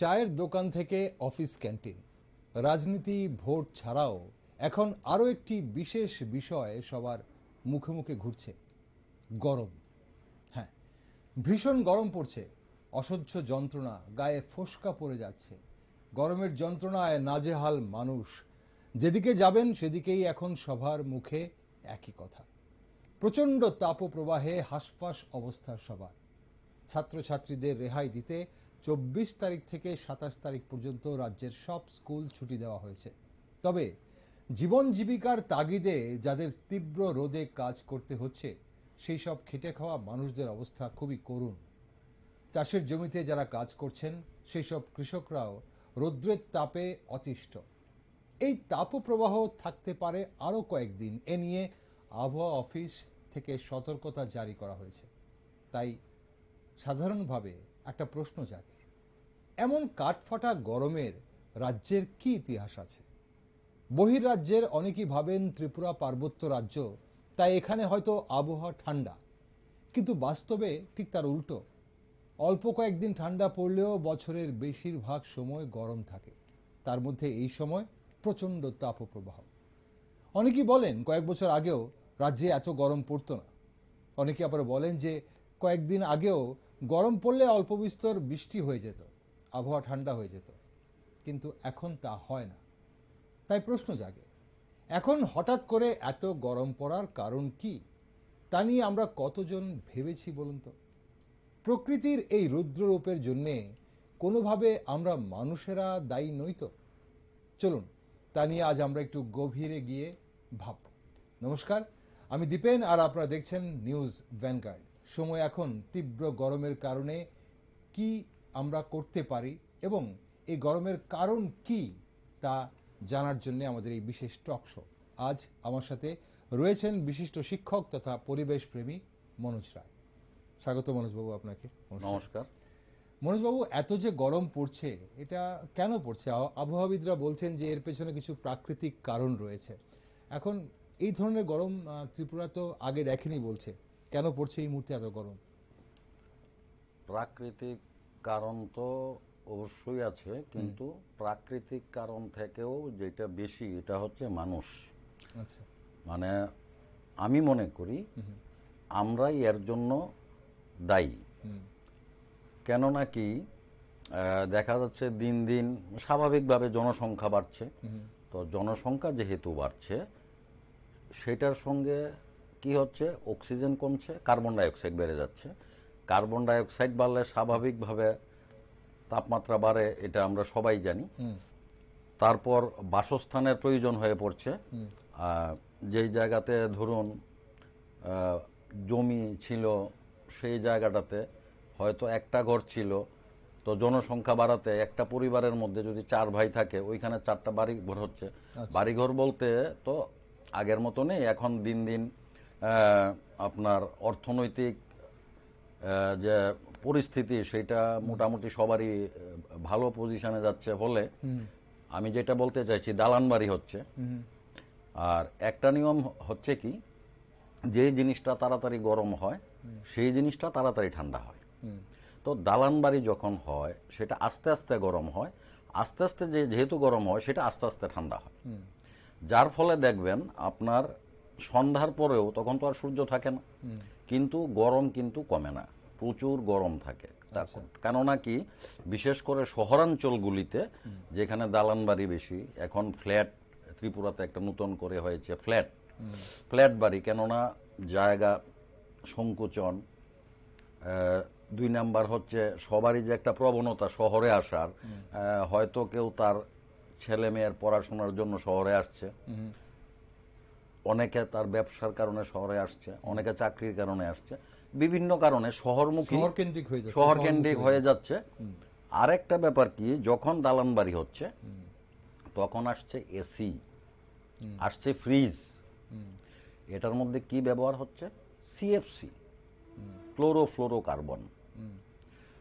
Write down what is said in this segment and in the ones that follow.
চায়ের দোকান থেকে অফিস ক্যান্টিন রাজনীতি ভোট ছাড়াও এখন আরও একটি বিশেষ বিষয় সবার মুখে মুখে ঘুরছে গরম হ্যাঁ ভীষণ গরম পড়ছে অসহ্য যন্ত্রণা গায়ে ফসকা পড়ে যাচ্ছে গরমের যন্ত্রণায় নাজেহাল মানুষ যেদিকে যাবেন সেদিকেই এখন সবার মুখে একই কথা প্রচণ্ড তাপপ্রবাহে হাসফাস অবস্থা সবার ছাত্রছাত্রীদের রেহাই দিতে চব্বিশ তারিখ থেকে সাতাশ তারিখ পর্যন্ত রাজ্যের সব স্কুল ছুটি দেওয়া হয়েছে তবে জীবন জীবিকার তাগিদে যাদের তীব্র রোদে কাজ করতে হচ্ছে সেই সব খেটে খাওয়া মানুষদের অবস্থা খুবই করুণ চাষের জমিতে যারা কাজ করছেন সেই সব কৃষকরাও রৌদ্রের তাপে অতিষ্ঠ এই তাপপ্রবাহ থাকতে পারে আরও কয়েকদিন এ নিয়ে আবহাওয়া অফিস থেকে সতর্কতা জারি করা হয়েছে তাই সাধারণভাবে একটা প্রশ্ন জাগে এমন কাঠফাটা গরমের রাজ্যের কি ইতিহাস আছে বহির্রাজ্যের অনেকেই ভাবেন ত্রিপুরা পার্বত্য রাজ্য তাই এখানে হয়তো আবহাওয়া ঠান্ডা কিন্তু বাস্তবে ঠিক তার উল্টো অল্প কয়েকদিন ঠান্ডা পড়লেও বছরের বেশিরভাগ সময় গরম থাকে তার মধ্যে এই সময় প্রচণ্ড তাপপ্রবাহ অনেকেই বলেন কয়েক বছর আগেও রাজ্যে এত গরম পড়তো না অনেকে আবার বলেন যে কয়েকদিন আগেও গরম পড়লে অল্প বিস্তর বৃষ্টি হয়ে যেত আবহাওয়া ঠান্ডা হয়ে যেত কিন্তু এখন তা হয় না তাই প্রশ্ন জাগে এখন হঠাৎ করে এত গরম পড়ার কারণ কি তা নিয়ে আমরা কতজন ভেবেছি বলুন তো প্রকৃতির এই রুদ্ররূপের জন্যে কোনোভাবে আমরা মানুষেরা দায়ী নই তো চলুন তা নিয়ে আজ আমরা একটু গভীরে গিয়ে ভাব নমস্কার আমি দীপেন আর আপনারা দেখছেন নিউজ ভ্যানগার্ড সময় এখন তীব্র গরমের কারণে কি আমরা করতে পারি এবং এই গরমের কারণ কি তা জানার জন্য আমাদের এই বিশেষ টক শো আজ আমার সাথে রয়েছেন বিশিষ্ট শিক্ষক তথা পরিবেশ প্রেমী মনোজ রায় স্বাগত মনোজবাবু আপনাকে নমস্কার মনোজবাবু এত যে গরম পড়ছে এটা কেন পড়ছে আবহাওয়াবিদরা বলছেন যে এর পেছনে কিছু প্রাকৃতিক কারণ রয়েছে এখন এই ধরনের গরম ত্রিপুরা তো আগে দেখেনি বলছে কেন পড়ছে এই মুহূর্তে এত গরম প্রাকৃতিক কারণ তো অবশ্যই আছে কিন্তু প্রাকৃতিক কারণ থেকেও যেটা বেশি এটা হচ্ছে মানুষ আচ্ছা। মানে আমি মনে করি আমরাই এর জন্য দায়ী কেননা কি দেখা যাচ্ছে দিন দিন স্বাভাবিকভাবে জনসংখ্যা বাড়ছে তো জনসংখ্যা যেহেতু বাড়ছে সেটার সঙ্গে কি হচ্ছে অক্সিজেন কমছে কার্বন ডাইঅক্সাইড বেড়ে যাচ্ছে কার্বন ডাইঅক্সাইড বাড়লে স্বাভাবিকভাবে তাপমাত্রা বাড়ে এটা আমরা সবাই জানি তারপর বাসস্থানের প্রয়োজন হয়ে পড়ছে যেই জায়গাতে ধরুন জমি ছিল সেই জায়গাটাতে হয়তো একটা ঘর ছিল তো জনসংখ্যা বাড়াতে একটা পরিবারের মধ্যে যদি চার ভাই থাকে ওইখানে চারটা বাড়িঘর হচ্ছে আচ্ছা। বাড়িঘর বলতে তো আগের মতো নেই এখন দিন দিন আপনার অর্থনৈতিক যে পরিস্থিতি সেটা মোটামুটি সবারই ভালো পজিশনে যাচ্ছে বলে আমি যেটা বলতে চাইছি দালান বাড়ি হচ্ছে আর একটা নিয়ম হচ্ছে কি যে জিনিসটা তাড়াতাড়ি গরম হয় সেই জিনিসটা তাড়াতাড়ি ঠান্ডা হয় তো দালান বাড়ি যখন হয় সেটা আস্তে আস্তে গরম হয় আস্তে আস্তে যে যেহেতু গরম হয় সেটা আস্তে আস্তে ঠান্ডা হয় যার ফলে দেখবেন আপনার সন্ধ্যার পরেও তখন তো আর সূর্য থাকে না কিন্তু গরম কিন্তু কমে না প্রচুর গরম থাকে আচ্ছা। কেননা কি বিশেষ করে শহরাঞ্চলগুলিতে যেখানে দালান বাড়ি বেশি এখন ফ্ল্যাট ত্রিপুরাতে একটা নতুন করে হয়েছে ফ্ল্যাট ফ্ল্যাট বাড়ি কেননা জায়গা সংকোচন দুই নাম্বার হচ্ছে সবারই যে একটা প্রবণতা শহরে আসার হয়তো কেউ তার ছেলে মেয়ের পড়াশোনার জন্য শহরে আসছে অনেকে তার ব্যবসার কারণে শহরে আসছে অনেকে চাকরির কারণে আসছে বিভিন্ন কারণে শহরমুখী শহরকেন্দ্রিক হয়ে শহরকেন্দ্রিক হয়ে যাচ্ছে আরেকটা ব্যাপার কি যখন দালান বাড়ি হচ্ছে তখন আসছে এসি আসছে ফ্রিজ এটার মধ্যে কি ব্যবহার হচ্ছে সিএফসি কার্বন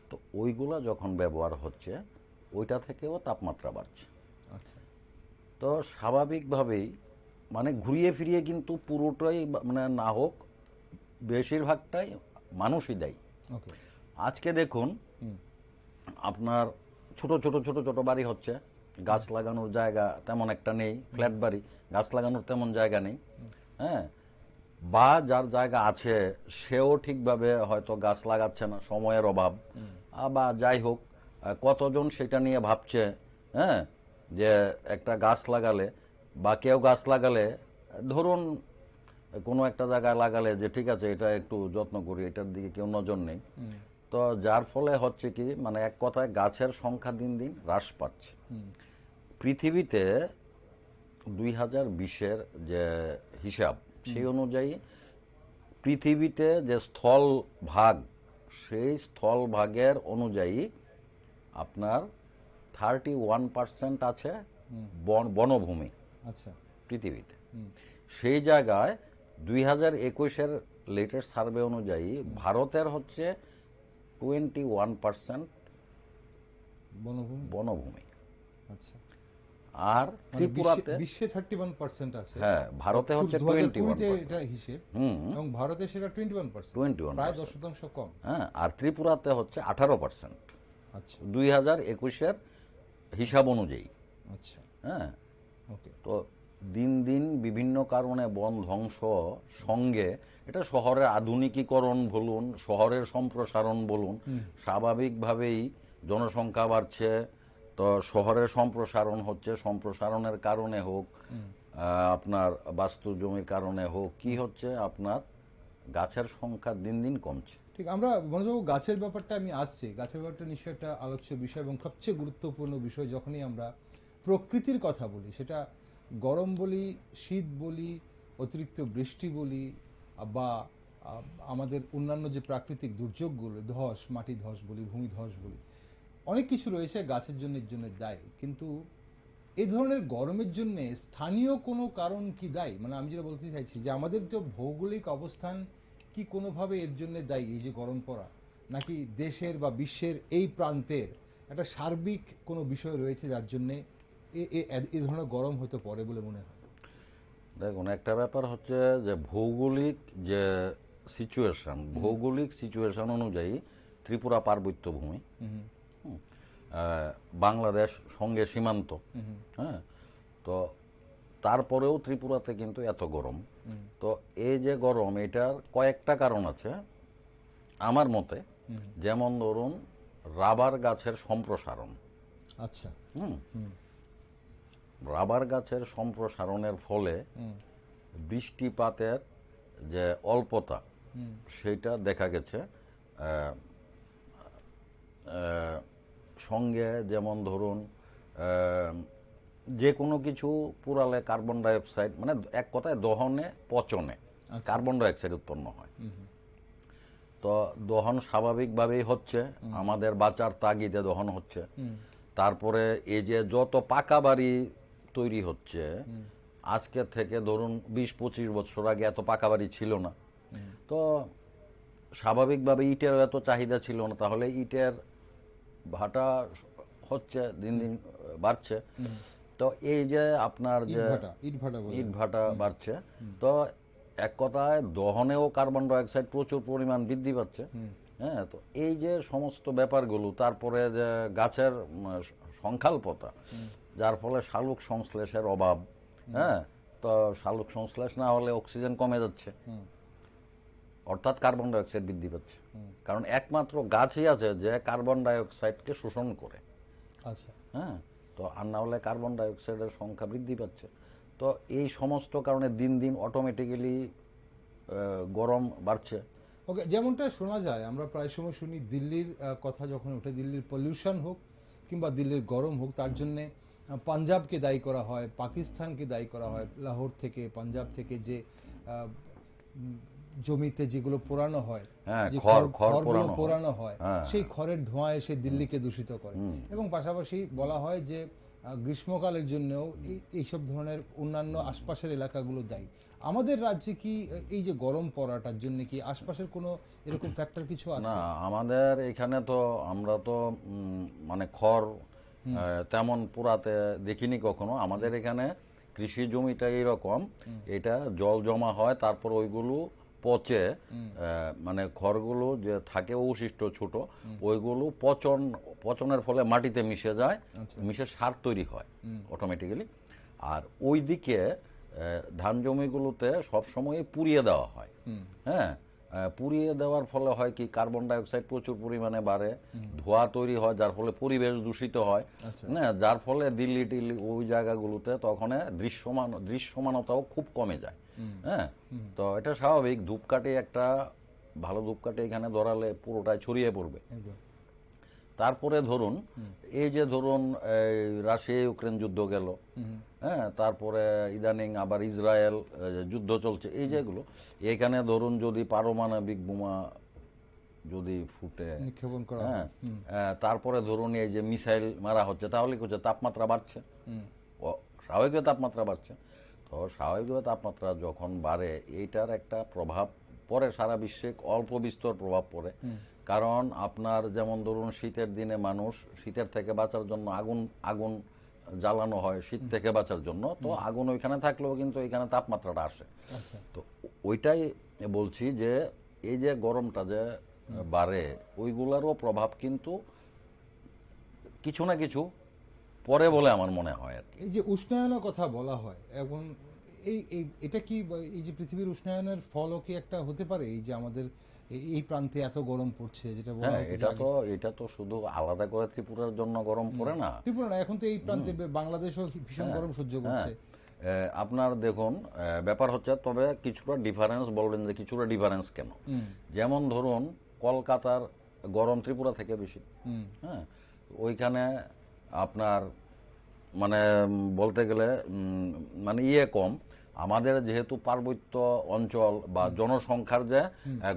তো ওইগুলা যখন ব্যবহার হচ্ছে ওইটা থেকেও তাপমাত্রা বাড়ছে আচ্ছা তো স্বাভাবিকভাবেই মানে ঘুরিয়ে ফিরিয়ে কিন্তু পুরোটাই মানে না হোক বেশিরভাগটাই মানুষই দেয় আজকে দেখুন আপনার ছোট ছোট ছোট ছোট বাড়ি হচ্ছে গাছ লাগানোর জায়গা তেমন একটা নেই ফ্ল্যাট বাড়ি গাছ লাগানোর তেমন জায়গা নেই হ্যাঁ বা যার জায়গা আছে সেও ঠিকভাবে হয়তো গাছ লাগাচ্ছে না সময়ের অভাব বা যাই হোক কতজন সেটা নিয়ে ভাবছে হ্যাঁ যে একটা গাছ লাগালে বা কেউ গাছ লাগালে ধরুন কোনো একটা জায়গায় লাগালে যে ঠিক আছে এটা একটু যত্ন করি এটার দিকে কেউ নজর নেই তো যার ফলে হচ্ছে কি মানে এক কথায় গাছের সংখ্যা দিন দিন হ্রাস পাচ্ছে পৃথিবীতে দুই হাজার বিশের যে হিসাব সেই অনুযায়ী পৃথিবীতে যে স্থল ভাগ সেই স্থল ভাগের অনুযায়ী আপনার থার্টি ওয়ান পার্সেন্ট আছে বন বনভূমি আচ্ছা। পৃথিবীতে সেই জায়গায় দুই হাজার একুশের লেটেস্ট সার্ভে অনুযায়ী ভারতের হচ্ছে টোয়েন্টি ওয়ান পার্সেন্ট বনভূমি আচ্ছা। আর মানে ত্রিপুরাতে বিশ্বে থার্টি ওয়ান পার্সেন্ট আছে হ্যাঁ ভারতে হচ্ছে টোয়েন্টি এটা হিসেব এবং ভারতে সেটা টোয়েন্টি 21% 21 প্রায় দশ শতাংশ কম হ্যাঁ আর ত্রিপুরাতে হচ্ছে আঠারো পার্সেন্ট আচ্ছা হাজার একুশের হিসাব অনুযায়ী আচ্ছা হ্যাঁ তো দিন দিন বিভিন্ন কারণে বন ধ্বংস সঙ্গে এটা শহরের আধুনিকীকরণ বলুন শহরের সম্প্রসারণ বলুন স্বাভাবিকভাবেই জনসংখ্যা বাড়ছে তো শহরের সম্প্রসারণ হচ্ছে সম্প্রসারণের কারণে হোক আপনার বাস্তু জমির কারণে হোক কি হচ্ছে আপনার গাছের সংখ্যা দিন দিন কমছে ঠিক আমরা মনোজবাবু গাছের ব্যাপারটা আমি আসছি গাছের ব্যাপারটা নিশ্চয়ই একটা আলোচ্য বিষয় এবং সবচেয়ে গুরুত্বপূর্ণ বিষয় যখনই আমরা প্রকৃতির কথা বলি সেটা গরম বলি শীত বলি অতিরিক্ত বৃষ্টি বলি বা আমাদের অন্যান্য যে প্রাকৃতিক দুর্যোগগুলো ধস মাটি ধস বলি ভূমি ধস বলি অনেক কিছু রয়েছে গাছের জন্য জন্য দায়ী কিন্তু এ ধরনের গরমের জন্য স্থানীয় কোনো কারণ কি দায়ী মানে আমি যেটা বলতে চাইছি যে আমাদের যে ভৌগোলিক অবস্থান কি কোনোভাবে এর জন্য দায়ী এই যে গরম পড়া নাকি দেশের বা বিশ্বের এই প্রান্তের একটা সার্বিক কোনো বিষয় রয়েছে যার জন্যে এ ধরনের গরম হয়তো পারে বলে মনে হয় দেখুন একটা ব্যাপার হচ্ছে যে ভৌগোলিক যে সিচুয়েশন ভৌগোলিক সিচুয়েশন অনুযায়ী ত্রিপুরা পার্বত্য ভূমি বাংলাদেশ সঙ্গে সীমান্ত হ্যাঁ তো তারপরেও ত্রিপুরাতে কিন্তু এত গরম তো এই যে গরম এটার কয়েকটা কারণ আছে আমার মতে যেমন ধরুন রাবার গাছের সম্প্রসারণ আচ্ছা হুম রাবার গাছের সম্প্রসারণের ফলে বৃষ্টিপাতের যে অল্পতা সেটা দেখা গেছে সঙ্গে যেমন ধরুন যে কোনো কিছু পুরালে কার্বন ডাইঅক্সাইড মানে এক কথায় দহনে পচনে আচ্ছা। কার্বন ডাইঅক্সাইড উৎপন্ন হয় তো দহন স্বাভাবিকভাবেই হচ্ছে আমাদের বাঁচার তাগিদে দহন হচ্ছে তারপরে এই যে যত পাকা বাড়ি তৈরি হচ্ছে আজকে থেকে ধরুন বিশ পঁচিশ বছর আগে এত পাকা বাড়ি ছিল না তো স্বাভাবিকভাবে ইটের এত চাহিদা ছিল না তাহলে ইটের ভাটা হচ্ছে দিন দিন বাড়ছে তো এই যে আপনার যে ইট ভাটা বাড়ছে তো এক কথায় দহনেও কার্বন ডাইঅক্সাইড প্রচুর পরিমাণ বৃদ্ধি পাচ্ছে হ্যাঁ তো এই যে সমস্ত ব্যাপারগুলো তারপরে যে গাছের সংখ্যালপতা যার ফলে শালুক সংশ্লেষের অভাব হ্যাঁ তো শালুক সংশ্লেষ না হলে অক্সিজেন কমে যাচ্ছে অর্থাৎ কার্বন ডাইঅক্সাইড বৃদ্ধি পাচ্ছে কারণ একমাত্র গাছই আছে যে কার্বন ডাইঅক্সাইডকে শোষণ করে আচ্ছা হ্যাঁ তো আর না হলে কার্বন ডাইঅক্সাইডের সংখ্যা বৃদ্ধি পাচ্ছে তো এই সমস্ত কারণে দিন দিন অটোমেটিক্যালি গরম বাড়ছে ওকে যেমনটা শোনা যায় আমরা প্রায় সময় শুনি দিল্লির কথা যখন ওঠে দিল্লির পলিউশন হোক কিংবা দিল্লির গরম হোক তার জন্যে পাঞ্জাবকে দায়ী করা হয় পাকিস্তানকে দায়ী করা হয় লাহোর থেকে পাঞ্জাব থেকে যে জমিতে যেগুলো পোড়ানো হয় হ্যাঁ, খড়গুলো পোড়ানো হয় হ্যাঁ। সেই খড়ের ধোঁয়া এসে দিল্লিকে দূষিত করে এবং পাশাপাশি বলা হয় যে গ্রীষ্মকালের জন্যও এইসব ধরনের অন্যান্য আশপাশের এলাকাগুলো দায়ী আমাদের রাজ্যে কি এই যে গরম পড়াটার জন্য কি আশপাশের কোনো এরকম ফ্যাক্টর কিছু আছে না আমাদের এখানে তো আমরা তো মানে খড় তেমন পুরাতে দেখিনি কখনো আমাদের এখানে কৃষি জমিটা এইরকম এটা জল জমা হয় তারপর ওইগুলো পচে মানে খড়গুলো যে থাকে অবশিষ্ট ছোট ওইগুলো পচন পচনের ফলে মাটিতে মিশে যায় আচ্ছা। মিশে সার তৈরি হয় অটোমেটিক্যালি আর ওইদিকে ধান জমিগুলোতে সবসময় পুড়িয়ে দেওয়া হয় হ্যাঁ পুড়িয়ে দেওয়ার ফলে হয় কি কার্বন ডাইঅক্সাইড প্রচুর পরিমাণে বাড়ে ধোঁয়া তৈরি হয় যার ফলে পরিবেশ দূষিত হয় আচ্ছা। না যার ফলে দিল্লি টিল্লি ওই জায়গাগুলোতে তখন দৃশ্যমান দৃশ্যমানতাও খুব কমে যায় হ্যাঁ তো এটা স্বাভাবিক ধূপকাঠি একটা ভালো ধূপকাঠি এখানে ধরালে পুরোটাই ছড়িয়ে পড়বে তারপরে ধরুন এই যে ধরুন রাশিয়া ইউক্রেন যুদ্ধ গেল হ্যাঁ তারপরে ইদানিং আবার ইসরায়েল যুদ্ধ চলছে এই যেগুলো এখানে ধরুন যদি পারমাণবিক বোমা যদি ফুটে নিক্ষেপণ করা হ্যাঁ তারপরে ধরুন এই যে মিসাইল মারা হচ্ছে তাহলে কি হচ্ছে তাপমাত্রা বাড়ছে স্বাভাবিকভাবে তাপমাত্রা বাড়ছে তো স্বাভাবিকভাবে তাপমাত্রা যখন বাড়ে এইটার একটা প্রভাব পরে সারা বিশ্বে অল্প বিস্তর প্রভাব পড়ে কারণ আপনার যেমন ধরুন শীতের দিনে মানুষ শীতের থেকে বাঁচার জন্য আগুন আগুন জ্বালানো হয় শীত থেকে বাঁচার জন্য তো আগুন ওইখানে থাকলেও কিন্তু এখানে তাপমাত্রাটা আসে আচ্ছা। তো ওইটাই বলছি যে এই যে গরমটা যে বাড়ে ওইগুলোরও প্রভাব কিন্তু কিছু না কিছু পরে বলে আমার মনে হয় আর এই যে উষ্ণায়নের কথা বলা হয় এখন এই এটা কি এই যে পৃথিবীর উষ্ণায়নের ফলও কি একটা হতে পারে এই যে আমাদের এই প্রান্তে এত গরম পড়ছে যেটা হ্যাঁ, এটা তো এটা তো শুধু আলাদা করে ত্রিপুরার জন্য গরম পড়ে না ত্রিপুরা না এখন তো এই প্রান্তে বাংলাদেশও ভীষণ হ্যাঁ, গরম সহ্য হ্যাঁ। করছে আপনার দেখুন ব্যাপার হচ্ছে তবে কিছুটা ডিফারেন্স বলবেন যে কিছুটা ডিফারেন্স কেন যেমন ধরুন কলকাতার গরম ত্রিপুরা থেকে বেশি হ্যাঁ ওইখানে আপনার মানে বলতে গেলে মানে ইয়ে কম আমাদের যেহেতু পার্বত্য অঞ্চল বা জনসংখ্যার যে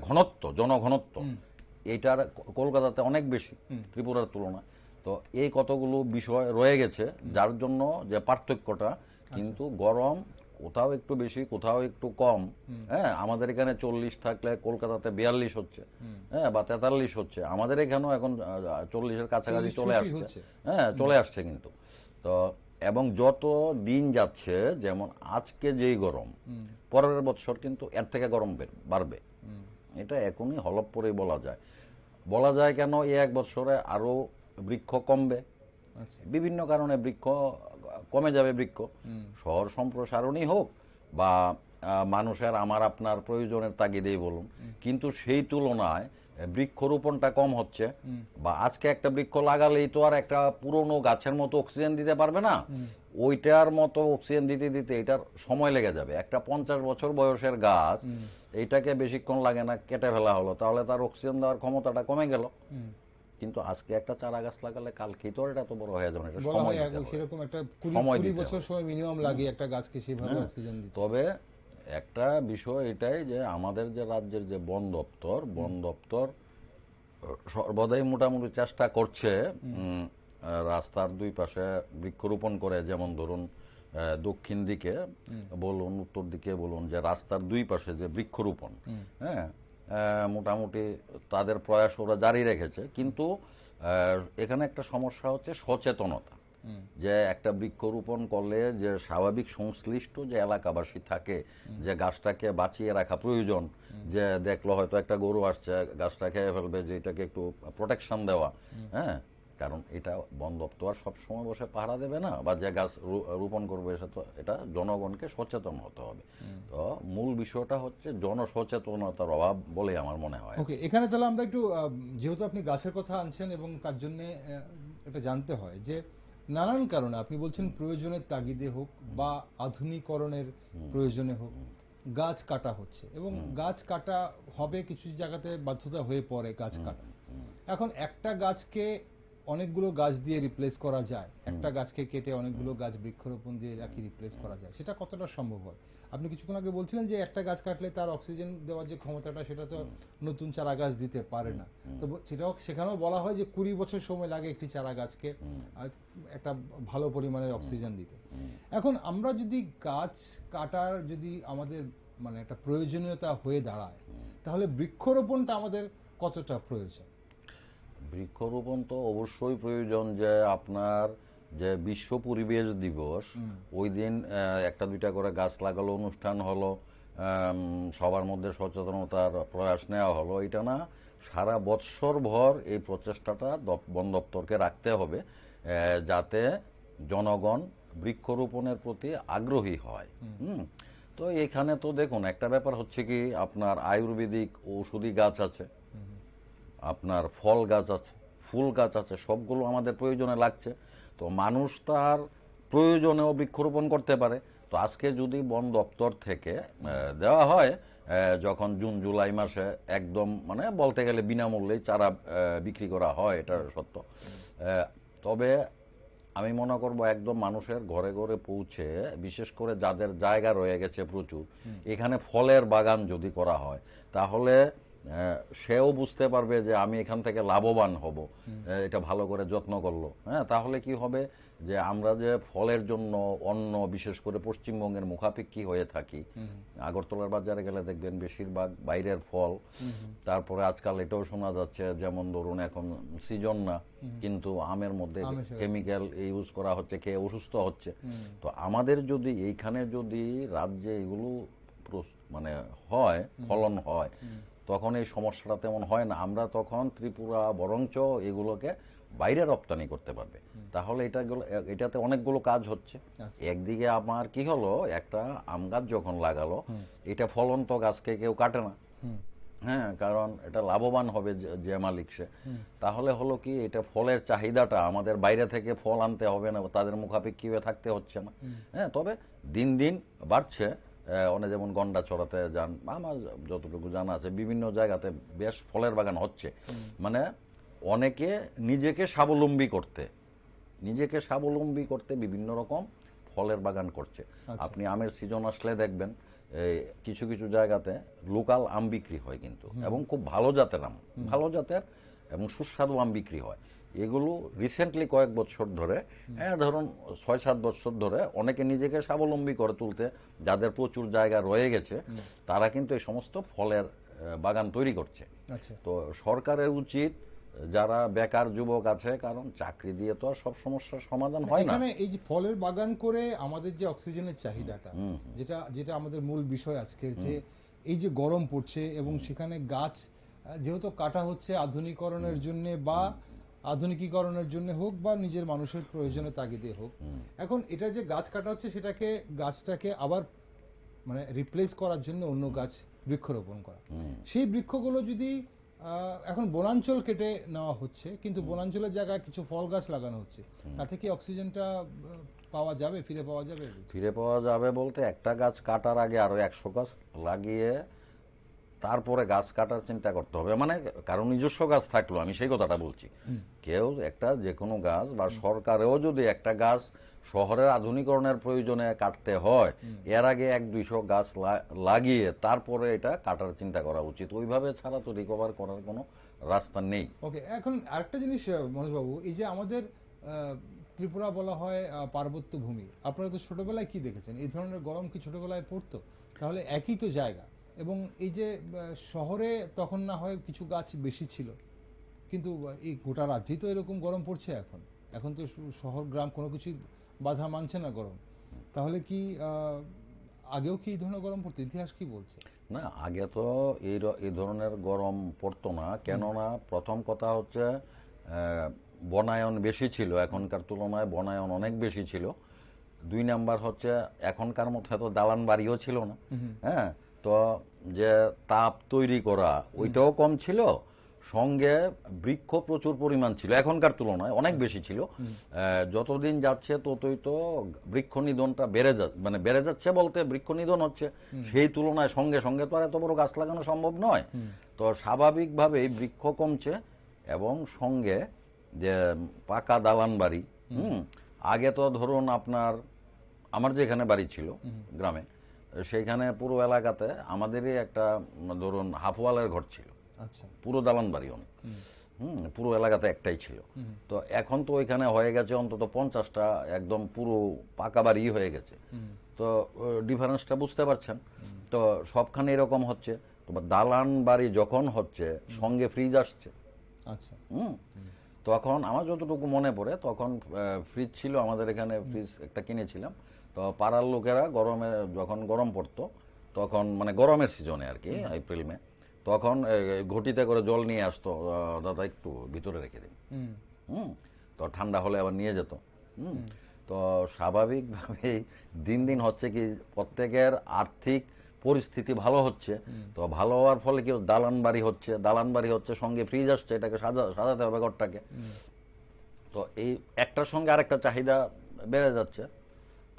ঘনত্ব জনঘনত্ব এটার কলকাতাতে অনেক বেশি ত্রিপুরার তুলনায় তো এই কতগুলো বিষয় রয়ে গেছে যার জন্য যে পার্থক্যটা আচ্ছা। কিন্তু গরম কোথাও একটু বেশি কোথাও একটু কম হ্যাঁ আমাদের এখানে চল্লিশ থাকলে কলকাতাতে বিয়াল্লিশ হচ্ছে হ্যাঁ বা তেতাল্লিশ হচ্ছে আমাদের এখানেও এখন চল্লিশের কাছাকাছি চলে আসছে হ্যাঁ চলে আসছে কিন্তু তো এবং যত দিন যাচ্ছে যেমন আজকে যেই গরম পরের বছর কিন্তু এর থেকে গরম বাড়বে এটা এখনই হলপ পরেই বলা যায় বলা যায় কেন এই এক বছরে আরও বৃক্ষ কমবে আচ্ছা। বিভিন্ন কারণে বৃক্ষ কমে যাবে বৃক্ষ শহর সম্প্রসারণই হোক বা মানুষের আমার আপনার প্রয়োজনের তাগিদেই বলুন কিন্তু সেই তুলনায় বৃক্ষরোপণটা কম হচ্ছে বা আজকে একটা বৃক্ষ লাগালেই তো আর একটা পুরনো গাছের মতো অক্সিজেন দিতে পারবে না ওইটার মতো অক্সিজেন দিতে দিতে এটার সময় লেগে যাবে একটা পঞ্চাশ বছর বয়সের গাছ এইটাকে বেশিক্ষণ লাগে না কেটে ফেলা হলো তাহলে তার অক্সিজেন দেওয়ার ক্ষমতাটা কমে গেল কিন্তু আজকে একটা চারা গাছ লাগালে কালকে তো এটা তো বড় হয়ে যাবে এটা সময় সেরকম একটা কুড়ি বছর সময় মিনিমাম লাগে একটা গাছকে সেভাবে হ্যাঁ। অক্সিজেন দিতে তবে একটা বিষয় এটাই যে আমাদের যে রাজ্যের যে বন দপ্তর বন দপ্তর সর্বদাই মোটামুটি চেষ্টা করছে রাস্তার দুই পাশে বৃক্ষরোপণ করে যেমন ধরুন দক্ষিণ দিকে বলুন উত্তর দিকে বলুন যে রাস্তার দুই পাশে যে বৃক্ষরোপণ হ্যাঁ মোটামুটি তাদের প্রয়াস ওরা জারি রেখেছে কিন্তু এখানে একটা সমস্যা হচ্ছে সচেতনতা যে একটা বৃক্ষরোপণ করলে যে স্বাভাবিক সংশ্লিষ্ট যে এলাকাবাসী থাকে যে গাছটাকে বাঁচিয়ে রাখা প্রয়োজন যে দেখলো হয়তো একটা গরু আসছে গাছটা খেয়ে ফেলবে যে এটাকে একটু প্রোটেকশন দেওয়া হ্যাঁ কারণ এটা বন দপ্তর আর সবসময় বসে পাহারা দেবে না বা যে গাছ রোপণ করবে সে তো এটা জনগণকে সচেতন হতে হবে তো মূল বিষয়টা হচ্ছে জনসচেতনতার অভাব বলে আমার মনে হয় ওকে এখানে তাহলে আমরা একটু যেহেতু আপনি গাছের কথা আনছেন এবং তার জন্য এটা জানতে হয় যে নানান কারণে আপনি বলছেন প্রয়োজনের তাগিদে হোক বা আধুনিকরণের প্রয়োজনে হোক গাছ কাটা হচ্ছে এবং গাছ কাটা হবে কিছু জায়গাতে বাধ্যতা হয়ে পড়ে গাছ কাটা এখন একটা গাছকে অনেকগুলো গাছ দিয়ে রিপ্লেস করা যায় একটা গাছকে কেটে অনেকগুলো গাছ বৃক্ষরোপণ দিয়ে আর কি রিপ্লেস করা যায় সেটা কতটা সম্ভব হয় আপনি কিছুক্ষণ আগে বলছিলেন যে একটা গাছ কাটলে তার অক্সিজেন দেওয়ার যে ক্ষমতাটা সেটা তো নতুন চারা গাছ দিতে পারে না তো সেটাও সেখানেও বলা হয় যে কুড়ি বছর সময় লাগে একটি চারা গাছকে একটা ভালো পরিমাণের অক্সিজেন দিতে এখন আমরা যদি গাছ কাটার যদি আমাদের মানে একটা প্রয়োজনীয়তা হয়ে দাঁড়ায় তাহলে বৃক্ষরোপণটা আমাদের কতটা প্রয়োজন বৃক্ষরোপণ তো অবশ্যই প্রয়োজন যে আপনার যে বিশ্ব পরিবেশ দিবস ওই দিন একটা দুইটা করে গাছ লাগালো অনুষ্ঠান হলো সবার মধ্যে সচেতনতার প্রয়াস নেওয়া হলো এটা না সারা বৎসর ভর এই প্রচেষ্টাটা বন দপ্তরকে রাখতে হবে যাতে জনগণ বৃক্ষরোপণের প্রতি আগ্রহী হয় তো এখানে তো দেখুন একটা ব্যাপার হচ্ছে কি আপনার আয়ুর্বেদিক ঔষধি গাছ আছে আপনার ফল গাছ আছে ফুল গাছ আছে সবগুলো আমাদের প্রয়োজনে লাগছে তো মানুষ তার প্রয়োজনেও বৃক্ষরোপণ করতে পারে তো আজকে যদি বন দপ্তর থেকে দেওয়া হয় যখন জুন জুলাই মাসে একদম মানে বলতে গেলে বিনামূল্যে চারা বিক্রি করা হয় এটা সত্য তবে আমি মনে করব একদম মানুষের ঘরে ঘরে পৌঁছে বিশেষ করে যাদের জায়গা রয়ে গেছে প্রচুর এখানে ফলের বাগান যদি করা হয় তাহলে হ্যাঁ, সেও বুঝতে পারবে যে আমি এখান থেকে লাভবান হব হ্যাঁ, এটা ভালো করে যত্ন করলো হ্যাঁ তাহলে কি হবে যে আমরা যে ফলের জন্য অন্য বিশেষ করে পশ্চিমবঙ্গের মুখাপেক্ষি হয়ে থাকি আগরতলার বাজারে গেলে দেখবেন বেশিরভাগ বাইরের ফল তারপরে আজকাল এটাও শোনা যাচ্ছে যেমন ধরুন এখন সিজন না কিন্তু আমের মধ্যে কেমিক্যাল ইউজ করা হচ্ছে কে অসুস্থ হচ্ছে তো আমাদের যদি এইখানে যদি রাজ্যে এগুলো মানে হয় ফলন হয় তখন এই সমস্যাটা তেমন হয় না আমরা তখন ত্রিপুরা বরঞ্চ এগুলোকে বাইরে রপ্তানি করতে পারবে তাহলে এটা এটাতে অনেকগুলো কাজ হচ্ছে আচ্ছা। একদিকে আমার কি হলো একটা আম গাছ যখন লাগালো এটা ফলন তো গাছকে কেউ কাটে না হ্যাঁ কারণ এটা লাভবান হবে যে মালিক সে তাহলে হলো কি এটা ফলের চাহিদাটা আমাদের বাইরে থেকে ফল আনতে হবে না তাদের মুখাপেক্ষি হয়ে থাকতে হচ্ছে না হ্যাঁ তবে দিন দিন বাড়ছে হ্যাঁ, অনেক যেমন গন্ডা চড়াতে যান আমার যতটুকু জানা আছে বিভিন্ন জায়গাতে বেশ ফলের বাগান হচ্ছে মানে অনেকে নিজেকে স্বাবলম্বী করতে নিজেকে স্বাবলম্বী করতে বিভিন্ন রকম ফলের বাগান করছে আচ্ছা। আপনি আমের সিজন আসলে দেখবেন কিছু কিছু জায়গাতে লোকাল আম বিক্রি হয় কিন্তু এবং খুব ভালো জাতের আম ভালো জাতের এবং সুস্বাদু আম বিক্রি হয় এগুলো রিসেন্টলি কয়েক বছর ধরে হ্যাঁ ধরুন ছয় সাত বছর ধরে অনেকে নিজেকে স্বাবলম্বী করে তুলতে যাদের প্রচুর জায়গা রয়ে গেছে তারা কিন্তু এই সমস্ত ফলের বাগান তৈরি করছে আচ্ছা। তো সরকারের উচিত যারা বেকার যুবক আছে কারণ চাকরি দিয়ে তো আর সব সমস্যার সমাধান মানে হয় না এই যে ফলের বাগান করে আমাদের যে অক্সিজেনের চাহিদাটা যেটা যেটা আমাদের মূল বিষয় আজকের যে এই যে গরম পড়ছে এবং সেখানে গাছ যেহেতু কাটা হচ্ছে আধুনিকরণের জন্য বা আধুনিকীকরণের জন্য হোক বা নিজের মানুষের প্রয়োজনে তাগিদে হোক এখন এটা যে গাছ কাটা হচ্ছে সেটাকে গাছটাকে আবার মানে রিপ্লেস করার জন্য অন্য গাছ বৃক্ষরোপণ করা সেই বৃক্ষগুলো যদি এখন বনাঞ্চল কেটে নেওয়া হচ্ছে কিন্তু বনাঞ্চলের জায়গায় কিছু ফল গাছ লাগানো হচ্ছে তাতে কি অক্সিজেনটা পাওয়া যাবে ফিরে পাওয়া যাবে ফিরে পাওয়া যাবে বলতে একটা গাছ কাটার আগে আরো একশো গাছ লাগিয়ে তারপরে গাছ কাটার চিন্তা করতে হবে মানে কারণ নিজস্ব গাছ থাকলো আমি সেই কথাটা বলছি কেউ একটা যে কোনো গাছ বা সরকারেও যদি একটা গাছ শহরের আধুনিকরণের প্রয়োজনে কাটতে হয় এর আগে এক দুইশো গাছ লাগিয়ে তারপরে এটা কাটার চিন্তা করা উচিত ওইভাবে ছাড়া তো রিকভার করার কোনো রাস্তা নেই ওকে এখন আরেকটা জিনিস মনোজবাবু এই যে আমাদের ত্রিপুরা বলা হয় পার্বত্য ভূমি আপনারা তো ছোটবেলায় কি দেখেছেন এই ধরনের গরম কি ছোটবেলায় পড়তো তাহলে একই তো জায়গা এবং এই যে শহরে তখন না হয় কিছু গাছ বেশি ছিল কিন্তু এই গোটা রাজ্যেই তো এরকম গরম পড়ছে এখন এখন তো শহর গ্রাম কোনো কিছুই বাধা মানছে না গরম তাহলে কি আগেও কি এই ধরনের গরম পড়তো ইতিহাস কি বলছে না আগে তো এই এই ধরনের গরম পড়তো না কেননা প্রথম কথা হচ্ছে বনায়ন বেশি ছিল এখনকার তুলনায় বনায়ন অনেক বেশি ছিল দুই নাম্বার হচ্ছে এখনকার মতো এত দালান বাড়িও ছিল না হ্যাঁ তো যে তাপ তৈরি করা ওইটাও কম ছিল সঙ্গে বৃক্ষ প্রচুর পরিমাণ ছিল এখনকার তুলনায় অনেক বেশি ছিল যতদিন যাচ্ছে ততই তো বৃক্ষ নিধনটা বেড়ে যা মানে বেড়ে যাচ্ছে বলতে বৃক্ষ নিধন হচ্ছে সেই তুলনায় সঙ্গে সঙ্গে তো আর এত বড় গাছ লাগানো সম্ভব নয় তো স্বাভাবিকভাবেই বৃক্ষ কমছে এবং সঙ্গে যে পাকা দালান বাড়ি হুম আগে তো ধরুন আপনার আমার যেখানে বাড়ি ছিল গ্রামে সেইখানে পুরো এলাকাতে আমাদেরই একটা ধরুন হাফওয়ালের ঘর ছিল আচ্ছা পুরো দালান বাড়ি অনেক হুম পুরো এলাকাতে একটাই ছিল তো এখন তো ওইখানে হয়ে গেছে অন্তত পঞ্চাশটা একদম পুরো পাকা বাড়ি হয়ে গেছে তো ডিফারেন্সটা বুঝতে পারছেন তো সবখানে এরকম হচ্ছে তোমার দালান বাড়ি যখন হচ্ছে সঙ্গে ফ্রিজ আসছে আচ্ছা হুম তখন আমার যতটুকু মনে পড়ে তখন ফ্রিজ ছিল আমাদের এখানে ফ্রিজ একটা কিনেছিলাম তো পাড়ার লোকেরা গরমে যখন গরম পড়তো তখন মানে গরমের সিজনে আর কি এপ্রিল মে তখন ঘটিতে করে জল নিয়ে আসতো দাদা একটু ভিতরে রেখে দিন হুম তো ঠান্ডা হলে আবার নিয়ে যেত হুম তো স্বাভাবিকভাবেই দিন দিন হচ্ছে কি প্রত্যেকের আর্থিক পরিস্থিতি ভালো হচ্ছে তো ভালো হওয়ার ফলে কি দালান বাড়ি হচ্ছে দালান বাড়ি হচ্ছে সঙ্গে ফ্রিজ আসছে এটাকে সাজা সাজাতে হবে ঘরটাকে তো এই একটার সঙ্গে আরেকটা চাহিদা বেড়ে যাচ্ছে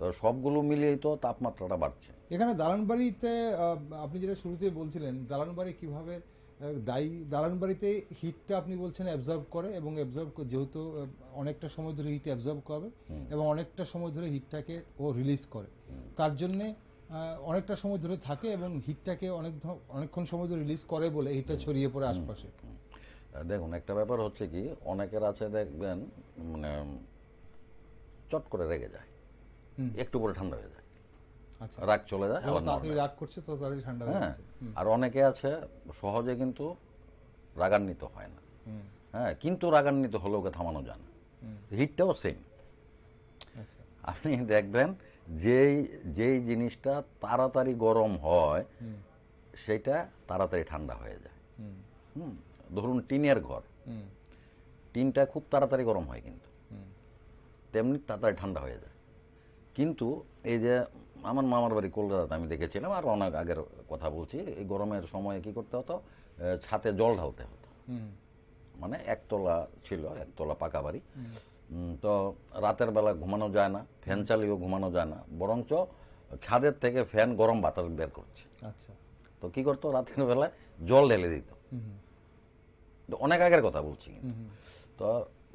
তো সবগুলো মিলিয়েই তো তাপমাত্রাটা বাড়ছে এখানে দালানবাড়িতে আপনি যেটা শুরুতে বলছিলেন দালানবাড়ি কিভাবে দায়ী দালানবাড়িতে হিটটা আপনি বলছেন অ্যাবজর্ব করে এবং অ্যাবজর্ব যেহেতু অনেকটা সময় ধরে হিট অ্যাবজর্ব করবে এবং অনেকটা সময় ধরে হিটটাকে ও রিলিজ করে তার জন্যে অনেকটা সময় ধরে থাকে এবং হিটটাকে অনেক অনেকক্ষণ সময় ধরে রিলিজ করে বলে হিটটা ছড়িয়ে পড়ে আশপাশে দেখুন একটা ব্যাপার হচ্ছে কি অনেকের আছে দেখবেন মানে চট করে রেগে যায় একটু পরে ঠান্ডা হয়ে যায় আচ্ছা। রাগ চলে যায় রাগ করছে তো ঠান্ডা হ্যাঁ আর অনেকে আছে সহজে কিন্তু রাগান্বিত হয় না হ্যাঁ কিন্তু রাগান্বিত হলেও ওকে থামানো যায় না হিটটাও সেম আচ্ছা। আপনি দেখবেন যেই যেই জিনিসটা তাড়াতাড়ি গরম হয় সেটা তাড়াতাড়ি ঠান্ডা হয়ে যায় হুম ধরুন টিনের ঘর টিনটা খুব তাড়াতাড়ি গরম হয় কিন্তু তেমনি তাড়াতাড়ি ঠান্ডা হয়ে যায় কিন্তু এই যে আমার মামার বাড়ি কলকাতাতে আমি দেখেছিলাম আর অনেক আগের কথা বলছি এই গরমের সময়ে কি করতে হতো ছাতে জল ঢালতে হতো মানে একতলা ছিল একতলা পাকা বাড়ি তো রাতের বেলা ঘুমানো যায় না ফ্যান চালিয়েও ঘুমানো যায় না বরঞ্চ ছাদের থেকে ফ্যান গরম বাতাস বের করছে আচ্ছা তো কি করতো রাতের বেলায় জল ঢেলে দিত অনেক আগের কথা বলছি তো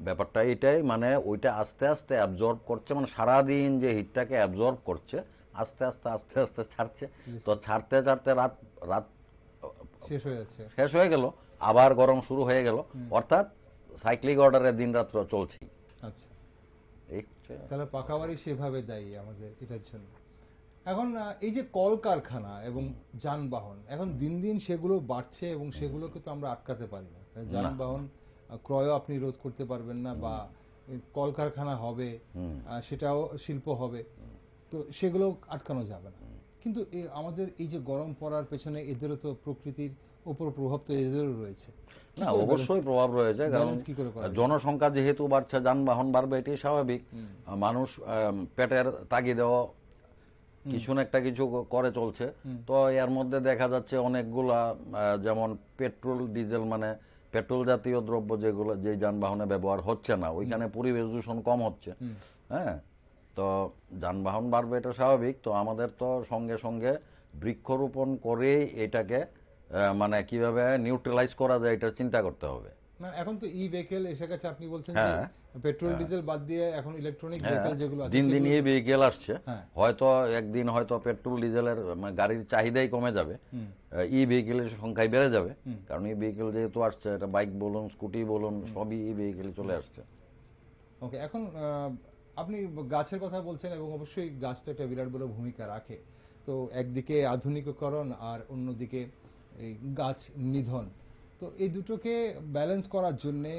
ব্যাপারটা এটাই মানে ওইটা আস্তে আস্তে অ্যাবজর্ব করছে মানে সারাদিন যে হিটটাকে অ্যাবজর্ব করছে আস্তে আস্তে আস্তে আস্তে ছাড়ছে তো ছাড়তে ছাড়তে রাত রাত শেষ হয়ে যাচ্ছে শেষ হয়ে গেল আবার গরম শুরু হয়ে গেল অর্থাৎ সাইক্লিক অর্ডারে দিন রাত্র চলছে আচ্ছা তাহলে পাকাবাড়ি সেভাবে দায়ী আমাদের এটার জন্য এখন এই যে কলকারখানা এবং যানবাহন এখন দিন দিন সেগুলো বাড়ছে এবং সেগুলোকে তো আমরা আটকাতে পারি না যানবাহন ক্রয় আপনি রোধ করতে পারবেন না বা কলকারখানা হবে সেটাও শিল্প হবে তো সেগুলো আটকানো যাবে না কিন্তু আমাদের এই যে গরম পড়ার পেছনে এদেরও তো প্রকৃতির ওপর প্রভাব তো এদেরও রয়েছে না অবশ্যই প্রভাব রয়েছে কারণ জনসংখ্যা যেহেতু বাড়ছে যানবাহন বাড়বে এটি স্বাভাবিক মানুষ পেটের তাগি দেওয়া কিছু না একটা কিছু করে চলছে তো এর মধ্যে দেখা যাচ্ছে অনেকগুলা যেমন পেট্রোল ডিজেল মানে পেট্রোল জাতীয় দ্রব্য যেগুলো যে যানবাহনে ব্যবহার হচ্ছে না ওইখানে পরিবেশ দূষণ কম হচ্ছে হ্যাঁ তো যানবাহন বাড়বে এটা স্বাভাবিক তো আমাদের তো সঙ্গে সঙ্গে বৃক্ষরোপণ করে এটাকে মানে কিভাবে নিউট্রালাইজ করা যায় এটা চিন্তা করতে হবে না এখন তো ই ভেহিকেল এসে গেছে আপনি বলছেন যে পেট্রোল হ্যাঁ। ডিজেল হ্যাঁ। বাদ দিয়ে এখন ইলেকট্রনিক হ্যাঁ। ভেহিকেল যেগুলো আছে দিন দিন ই ভেহিকেল আসছে হয়তো একদিন হয়তো পেট্রোল ডিজেলের মানে গাড়ির চাহিদাই কমে যাবে ই ভেহিকেলের সংখ্যাই বেড়ে যাবে কারণ ই ভেহিকেল যেহেতু আসছে এটা বাইক বলুন স্কুটি বলুন সবই ই ভেহিকেলে চলে আসছে ওকে এখন আপনি গাছের কথা বলছেন এবং অবশ্যই গাছটা একটা বিরাট বড় ভূমিকা রাখে তো একদিকে আধুনিকীকরণ আর অন্যদিকে এই গাছ নিধন তো এই দুটোকে ব্যালেন্স করার জন্যে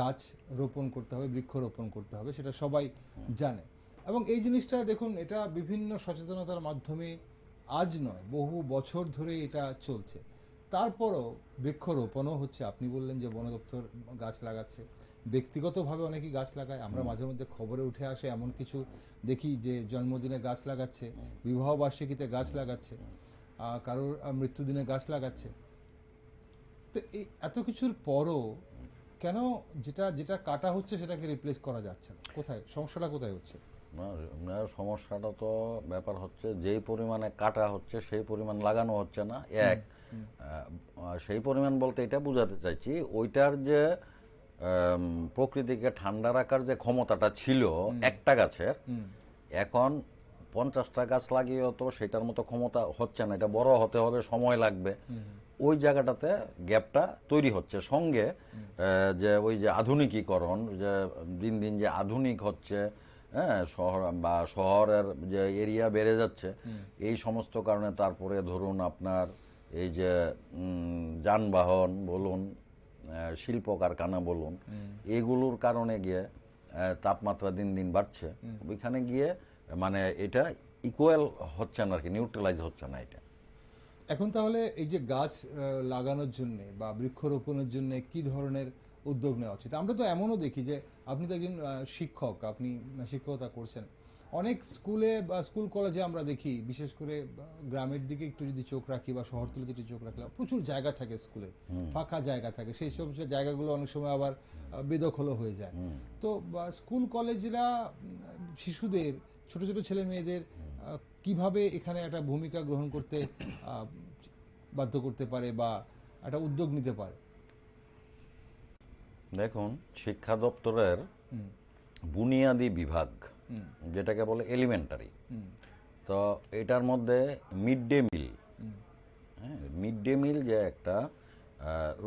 গাছ রোপণ করতে হবে বৃক্ষরোপণ করতে হবে সেটা সবাই জানে এবং এই জিনিসটা দেখুন এটা বিভিন্ন সচেতনতার মাধ্যমে আজ নয় বহু বছর ধরে এটা চলছে তারপরও বৃক্ষরোপণও হচ্ছে আপনি বললেন যে বন দপ্তর গাছ লাগাচ্ছে ব্যক্তিগতভাবে অনেকেই গাছ লাগায় আমরা মাঝে মধ্যে খবরে উঠে আসে এমন কিছু দেখি যে জন্মদিনে গাছ লাগাচ্ছে বিবাহবার্ষিকীতে গাছ লাগাচ্ছে কারোর মৃত্যুদিনে গাছ লাগাচ্ছে তো এই এত কিছুর পরও কেন যেটা যেটা কাটা হচ্ছে সেটাকে রিপ্লেস করা যাচ্ছে না কোথায় সমস্যাটা কোথায় হচ্ছে না সমস্যাটা তো ব্যাপার হচ্ছে যেই পরিমাণে কাটা হচ্ছে সেই পরিমাণ লাগানো হচ্ছে না এক সেই পরিমাণ বলতে এটা বোঝাতে চাইছি ওইটার যে প্রকৃতিকে ঠান্ডা রাখার যে ক্ষমতাটা ছিল একটা গাছের এখন পঞ্চাশটা গাছ লাগিয়েও তো সেটার মতো ক্ষমতা হচ্ছে না এটা বড় হতে হবে সময় লাগবে ওই জায়গাটাতে গ্যাপটা তৈরি হচ্ছে সঙ্গে যে ওই যে আধুনিকীকরণ যে দিন দিন যে আধুনিক হচ্ছে হ্যাঁ শহর বা শহরের যে এরিয়া বেড়ে যাচ্ছে এই সমস্ত কারণে তারপরে ধরুন আপনার এই যে যানবাহন বলুন শিল্প কারখানা বলুন এগুলোর কারণে গিয়ে তাপমাত্রা দিন দিন বাড়ছে ওইখানে গিয়ে মানে এটা ইকুয়াল হচ্ছে না আর কি নিউট্রালাইজ হচ্ছে না এটা এখন তাহলে এই যে গাছ লাগানোর জন্য বা বৃক্ষরোপণের জন্য কি ধরনের উদ্যোগ নেওয়া উচিত আমরা তো এমনও দেখি যে আপনি তো একজন শিক্ষক আপনি শিক্ষকতা করছেন অনেক স্কুলে বা স্কুল কলেজে আমরা দেখি বিশেষ করে গ্রামের দিকে একটু যদি চোখ রাখি বা শহরতলিতে একটু চোখ রাখি প্রচুর জায়গা থাকে স্কুলে ফাঁকা জায়গা থাকে সেই সব জায়গাগুলো অনেক সময় আবার বেদখলও হয়ে যায় তো স্কুল কলেজরা শিশুদের ছোট ছোট ছেলে মেয়েদের কিভাবে এখানে একটা ভূমিকা গ্রহণ করতে বাধ্য করতে পারে বা একটা উদ্যোগ নিতে পারে দেখুন শিক্ষা দপ্তরের বুনিয়াদি বিভাগ যেটাকে বলে এলিমেন্টারি তো এটার মধ্যে মিড ডে মিল হ্যাঁ, মিড ডে মিল যে একটা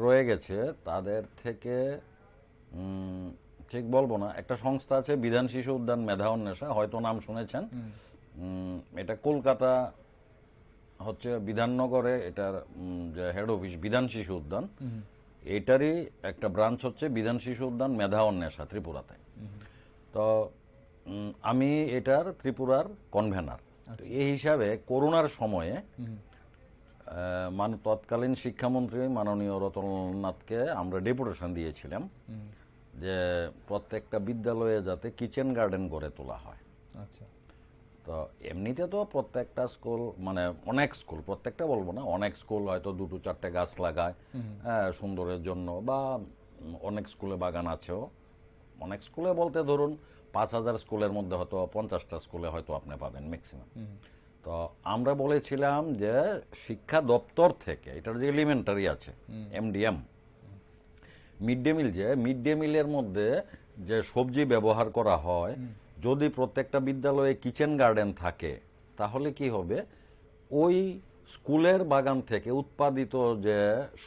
রয়ে গেছে তাদের থেকে ঠিক বলবো না একটা সংস্থা আছে বিধান শিশু উদ্যান মেধা অন্বেষা হয়তো নাম শুনেছেন এটা কলকাতা হচ্ছে বিধাননগরে এটার যে হেড অফিস বিধান শিশু উদ্যান এটারই একটা ব্রাঞ্চ হচ্ছে বিধান শিশু উদ্যান মেধা অন্যাসা ত্রিপুরাতে তো আমি এটার ত্রিপুরার কনভেনার আচ্ছা। এই হিসাবে করোনার সময়ে মান তৎকালীন শিক্ষামন্ত্রী মাননীয় রতননাথকে আমরা ডেপুটেশন দিয়েছিলাম যে প্রত্যেকটা বিদ্যালয়ে যাতে কিচেন গার্ডেন গড়ে তোলা হয় আচ্ছা তো এমনিতে তো প্রত্যেকটা স্কুল মানে অনেক স্কুল প্রত্যেকটা বলবো না অনেক স্কুল হয়তো দুটো চারটে গাছ লাগায় হ্যাঁ, সুন্দরের জন্য বা অনেক স্কুলে বাগান আছেও অনেক স্কুলে বলতে ধরুন পাঁচ হাজার স্কুলের মধ্যে হয়তো পঞ্চাশটা স্কুলে হয়তো আপনি পাবেন ম্যাক্সিমাম তো আমরা বলেছিলাম যে শিক্ষা দপ্তর থেকে এটার যে এলিমেন্টারি আছে এমডিএম মিড ডে মিল যে মিড ডে মিলের মধ্যে যে সবজি ব্যবহার করা হয় যদি প্রত্যেকটা বিদ্যালয়ে কিচেন গার্ডেন থাকে তাহলে কি হবে ওই স্কুলের বাগান থেকে উৎপাদিত যে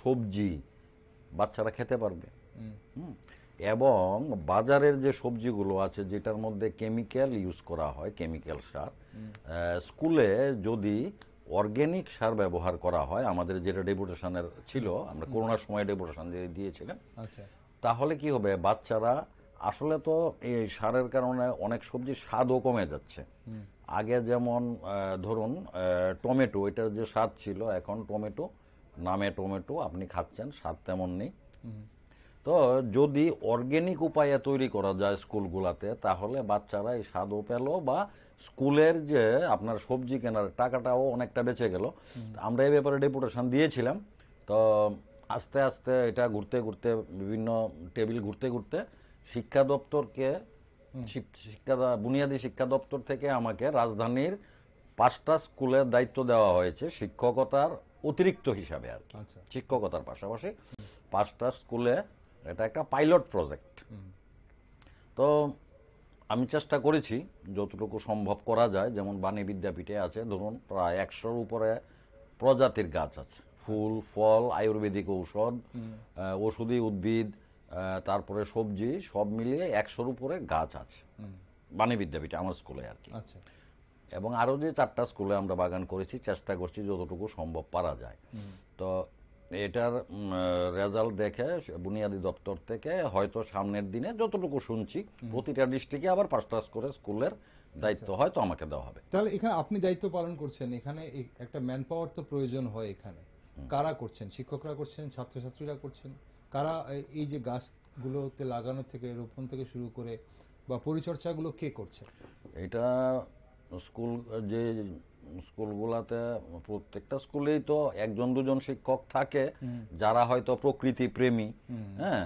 সবজি বাচ্চারা খেতে পারবে এবং বাজারের যে সবজিগুলো আছে যেটার মধ্যে কেমিক্যাল ইউজ করা হয় কেমিক্যাল সার স্কুলে যদি অর্গ্যানিক সার ব্যবহার করা হয় আমাদের যেটা ডেপুটেশনের ছিল আমরা করোনার সময় ডেপুটেশন দিয়েছিলাম আচ্ছা। তাহলে কি হবে বাচ্চারা আসলে তো এই সারের কারণে অনেক সবজির স্বাদও কমে যাচ্ছে আগে যেমন ধরুন টমেটো এটার যে স্বাদ ছিল এখন টমেটো নামে টমেটো আপনি খাচ্ছেন স্বাদ তেমন নেই তো যদি অর্গ্যানিক উপায়ে তৈরি করা যায় স্কুলগুলাতে তাহলে বাচ্চারা এই স্বাদও পেল বা স্কুলের যে আপনার সবজি কেনার টাকাটাও অনেকটা বেঁচে গেল আমরা এই ব্যাপারে ডেপুটেশন দিয়েছিলাম তো আস্তে আস্তে এটা ঘুরতে ঘুরতে বিভিন্ন টেবিল ঘুরতে ঘুরতে শিক্ষা দপ্তরকে শিক্ষা বুনিয়াদী শিক্ষা দপ্তর থেকে আমাকে রাজধানীর পাঁচটা স্কুলের দায়িত্ব দেওয়া হয়েছে শিক্ষকতার অতিরিক্ত হিসাবে আর কি আচ্ছা। শিক্ষকতার পাশাপাশি পাঁচটা স্কুলে এটা একটা পাইলট প্রজেক্ট তো আমি চেষ্টা করেছি যতটুকু সম্ভব করা যায় যেমন বাণী বিদ্যাপীঠে আছে ধরুন প্রায় একশোর উপরে প্রজাতির গাছ আছে ফুল আচ্ছা। ফল আয়ুর্বেদিক ঔষধ ওষুধি উদ্ভিদ তারপরে সবজি সব মিলিয়ে একশোর উপরে গাছ আছে বাণী বিদ্যাপীঠে আমার স্কুলে আর কি আচ্ছা এবং আরও যে চারটা স্কুলে আমরা বাগান করেছি চেষ্টা করছি যতটুকু সম্ভব পারা যায় তো এটার রেজাল্ট দেখে বুনিয়াদি দপ্তর থেকে হয়তো সামনের দিনে যতটুকু শুনছি প্রতিটা ডিস্ট্রিক্টে আবার পাঁচটা করে স্কুলের আচ্ছা। দায়িত্ব হয়তো আমাকে দেওয়া হবে তাহলে এখানে আপনি দায়িত্ব পালন করছেন এখানে একটা ম্যান পাওয়ার তো প্রয়োজন হয় এখানে কারা করছেন শিক্ষকরা করছেন ছাত্রছাত্রীরা করছেন কারা এই যে গাছগুলোতে লাগানো থেকে রোপণ থেকে শুরু করে বা পরিচর্যাগুলো কে করছে এটা স্কুল যে স্কুলগুলোতে প্রত্যেকটা স্কুলেই তো একজন দুজন শিক্ষক থাকে যারা হয়তো প্রকৃতি প্রেমী হ্যাঁ